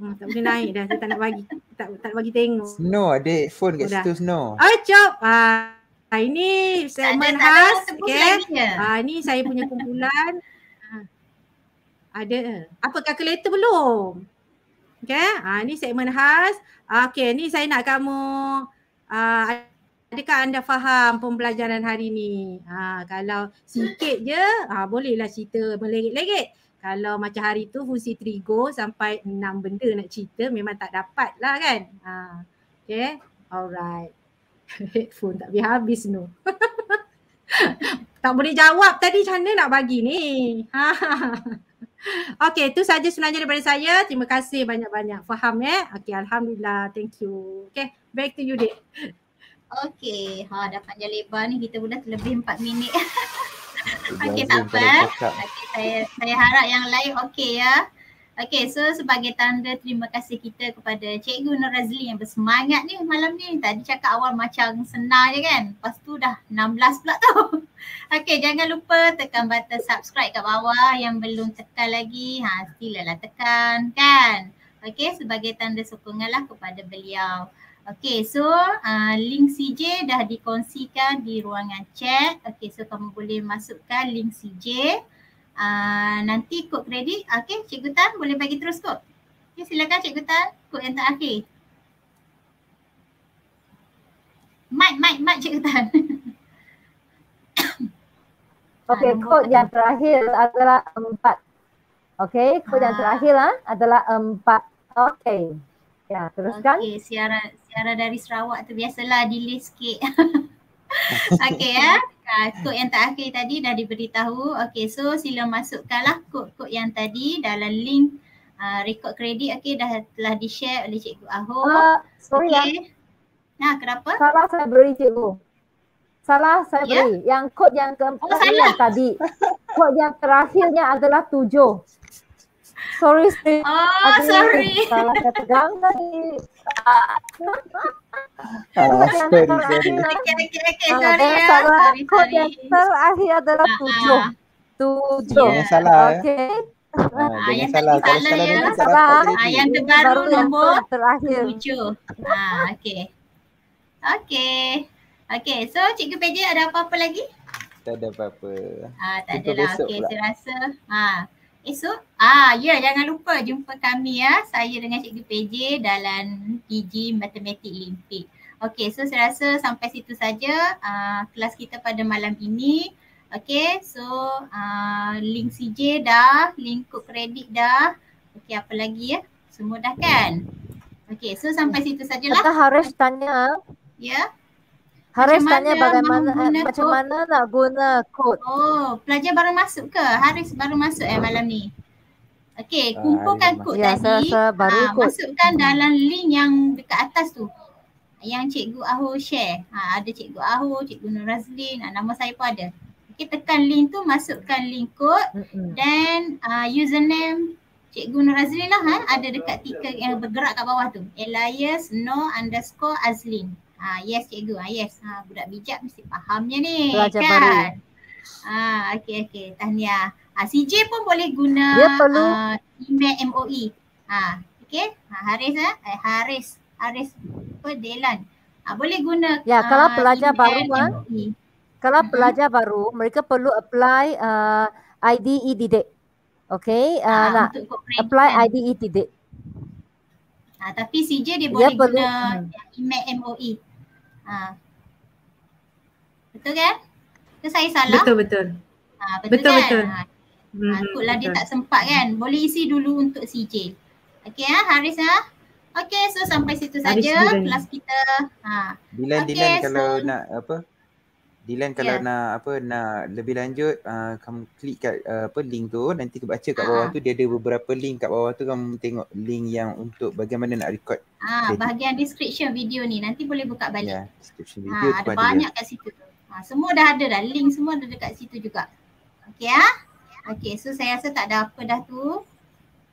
Hmm, tak boleh naik dah. Saya tak nak bagi. Tak tak nak bagi tengok. No, ada phone kat situ no. Oh, cop. Ah, ah, ini segmen khas. Okay. Ah, ini saya punya kumpulan. ah, ada. Apa calculator belum? Okay. Ah, ini segmen khas. Ah, okay, ni saya nak kamu ah, adakah anda faham pembelajaran hari ni? Ha, kalau sikit je, ha, bolehlah cerita melerit-lerit. Kalau macam hari tu fungsi trigo sampai enam benda nak cerita memang tak dapat lah kan. Ha. Okay, alright. Headphone tak habis no. tak boleh jawab tadi macam mana nak bagi ni. Ha. Okay, itu saja sebenarnya daripada saya. Terima kasih banyak-banyak. Faham ya? Eh? Okay, Alhamdulillah. Thank you. Okay, back to you, Dik. Okey, ha dah panjang lebar ni kita dah lebih 4 minit. okey tak apa. Okey saya saya harap yang lain okey ya. Okey, so sebagai tanda terima kasih kita kepada Cikgu Nur Razli yang bersemangat ni malam ni. Tadi cakap awal macam senang je kan. Lepas tu dah 16 pula tu. Okey, jangan lupa tekan button subscribe kat bawah yang belum tekan lagi. Ha, silalah tekan kan. Okey, sebagai tanda sokongan lah kepada beliau. Okay, so uh, link CJ dah dikongsikan di ruangan chat. Okay, so kamu boleh masukkan link CJ. Uh, nanti kod kredit. Okay, Cikgu Tan boleh bagi terus kod. Okay, ya, silakan Cikgu Tan kod yang terakhir. Mic, mic, mic Cikgu Tan. okay, ah, kod yang terakhir adalah empat. Okay, kod ha. yang ah. terakhir lah adalah empat. Okay. Ya, teruskan. Okey, siara siara dari Sarawak tu biasalah delay sikit. Okey ya. Uh, kod yang terakhir tadi dah diberitahu. Okey, so sila masukkanlah kod-kod yang tadi dalam link uh, rekod kredit. Okey, dah telah di-share oleh Cikgu Aho. Uh, ah, sorry okay. ya. Lah. Nah, kenapa? Salah saya beri Cikgu. Salah saya yeah. beri. Yang kod yang keempat oh, tadi. Kod yang terakhirnya adalah tujuh sorry sorry ah oh, sorry salah kata tadi Ah, sorry, sorry. Okay, okay, okay, ah, sorry, ya. ah, ya. sorry, Kod yang terakhir adalah tujuh. Tujuh. Yang yeah, salah. Eh? Okay. Ha, ah, ah yang salah. tadi salah, ya. ah, yang Baru yang terakhir. tujuh. Ah, okay. Okay. Okay, so Cikgu Peja ada apa-apa lagi? Tak ada apa-apa. Ah, tak ada lah. Okay, saya rasa. Ah, esok. Ah, ya yeah, jangan lupa jumpa kami ya. Saya dengan Cikgu PJ dalam PJ Matematik Limpik. Okay, so saya rasa sampai situ saja uh, kelas kita pada malam ini. Okay, so uh, link CJ dah, link kod kredit dah. Okey, apa lagi ya? Semua dah kan? Okay, so sampai situ sajalah. Kita harus tanya. Ya. Yeah? Haris tanya bagaimana eh, guna eh, macam mana nak guna kod. Oh, pelajar baru masuk ke? Haris baru masuk eh malam ni. Okey, ah, kumpulkan kod ya, ya, tadi. Ya, baru ha, ah, kod. Masukkan dalam link yang dekat atas tu. Yang Cikgu Aho share. Ha, ada Cikgu Aho, Cikgu Nur Razlin, nama saya pun ada. Okey, tekan link tu, masukkan link kod dan uh, username Cikgu Nur Azlin lah ha? ada dekat tiket yang bergerak kat bawah tu. Elias no underscore Azlin. Ha, yes cikgu. Ha, yes. Ha, budak bijak mesti fahamnya ni. Belajar kan? baru. Ha, okey okey. Tahniah. Ha, CJ pun boleh guna ya, perlu... uh, email MOE. Ha, okey. Ha, Haris eh? eh Haris. Haris. Apa? Delan. Ha, boleh guna Ya, kalau uh, pelajar baru kan. Kalau uh-huh. pelajar baru, mereka perlu apply uh, IDE didik. Okay, uh, ah, nak apply kan? IDE didik. Ah, tapi CJ dia, dia boleh perlu, guna hmm. email MOE. Ha. Betul kan? Ke saya salah? Betul betul. Ha, betul, betul kan? Betul. Ha. Hmm, ha, hmm, takutlah betul. dia tak sempat kan. Boleh isi dulu untuk CJ. Okey ha, Haris ha. Okey, so sampai situ saja kelas kita. Ha. Bila okay, dinan kalau nak apa? Dilan kalau yeah. nak apa nak lebih lanjut uh, kamu klik kat uh, apa link tu nanti kamu baca kat bawah uh-huh. tu dia ada beberapa link kat bawah tu kamu tengok link yang untuk bagaimana nak record. Ah uh, bahagian description video ni nanti boleh buka balik. Ya, yeah, description ha, video uh, tu ada, banyak ya. kat situ. Ha uh, semua dah ada dah link semua ada dekat situ juga. Okey ya. Uh? Okey so saya rasa tak ada apa dah tu.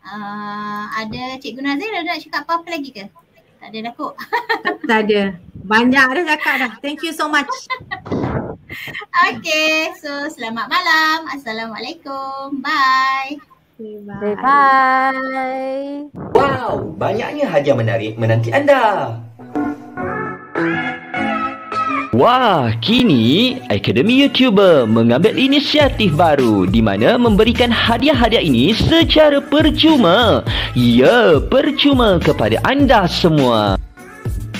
Uh, ada Cikgu Nazir ada nak cakap apa-apa lagi ke? Tak ada dah kot. tak ada. Banyak dah cakap dah. Thank you so much. okay, so selamat malam. Assalamualaikum. Bye. Bye. Bye. Wow, banyaknya hadiah menarik menanti anda. Wah, kini Akademi YouTuber mengambil inisiatif baru di mana memberikan hadiah-hadiah ini secara percuma. Ya, percuma kepada anda semua.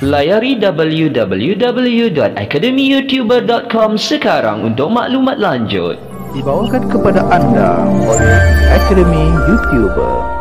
Layari www.academyyoutuber.com sekarang untuk maklumat lanjut. Dibawakan kepada anda oleh Academy YouTuber.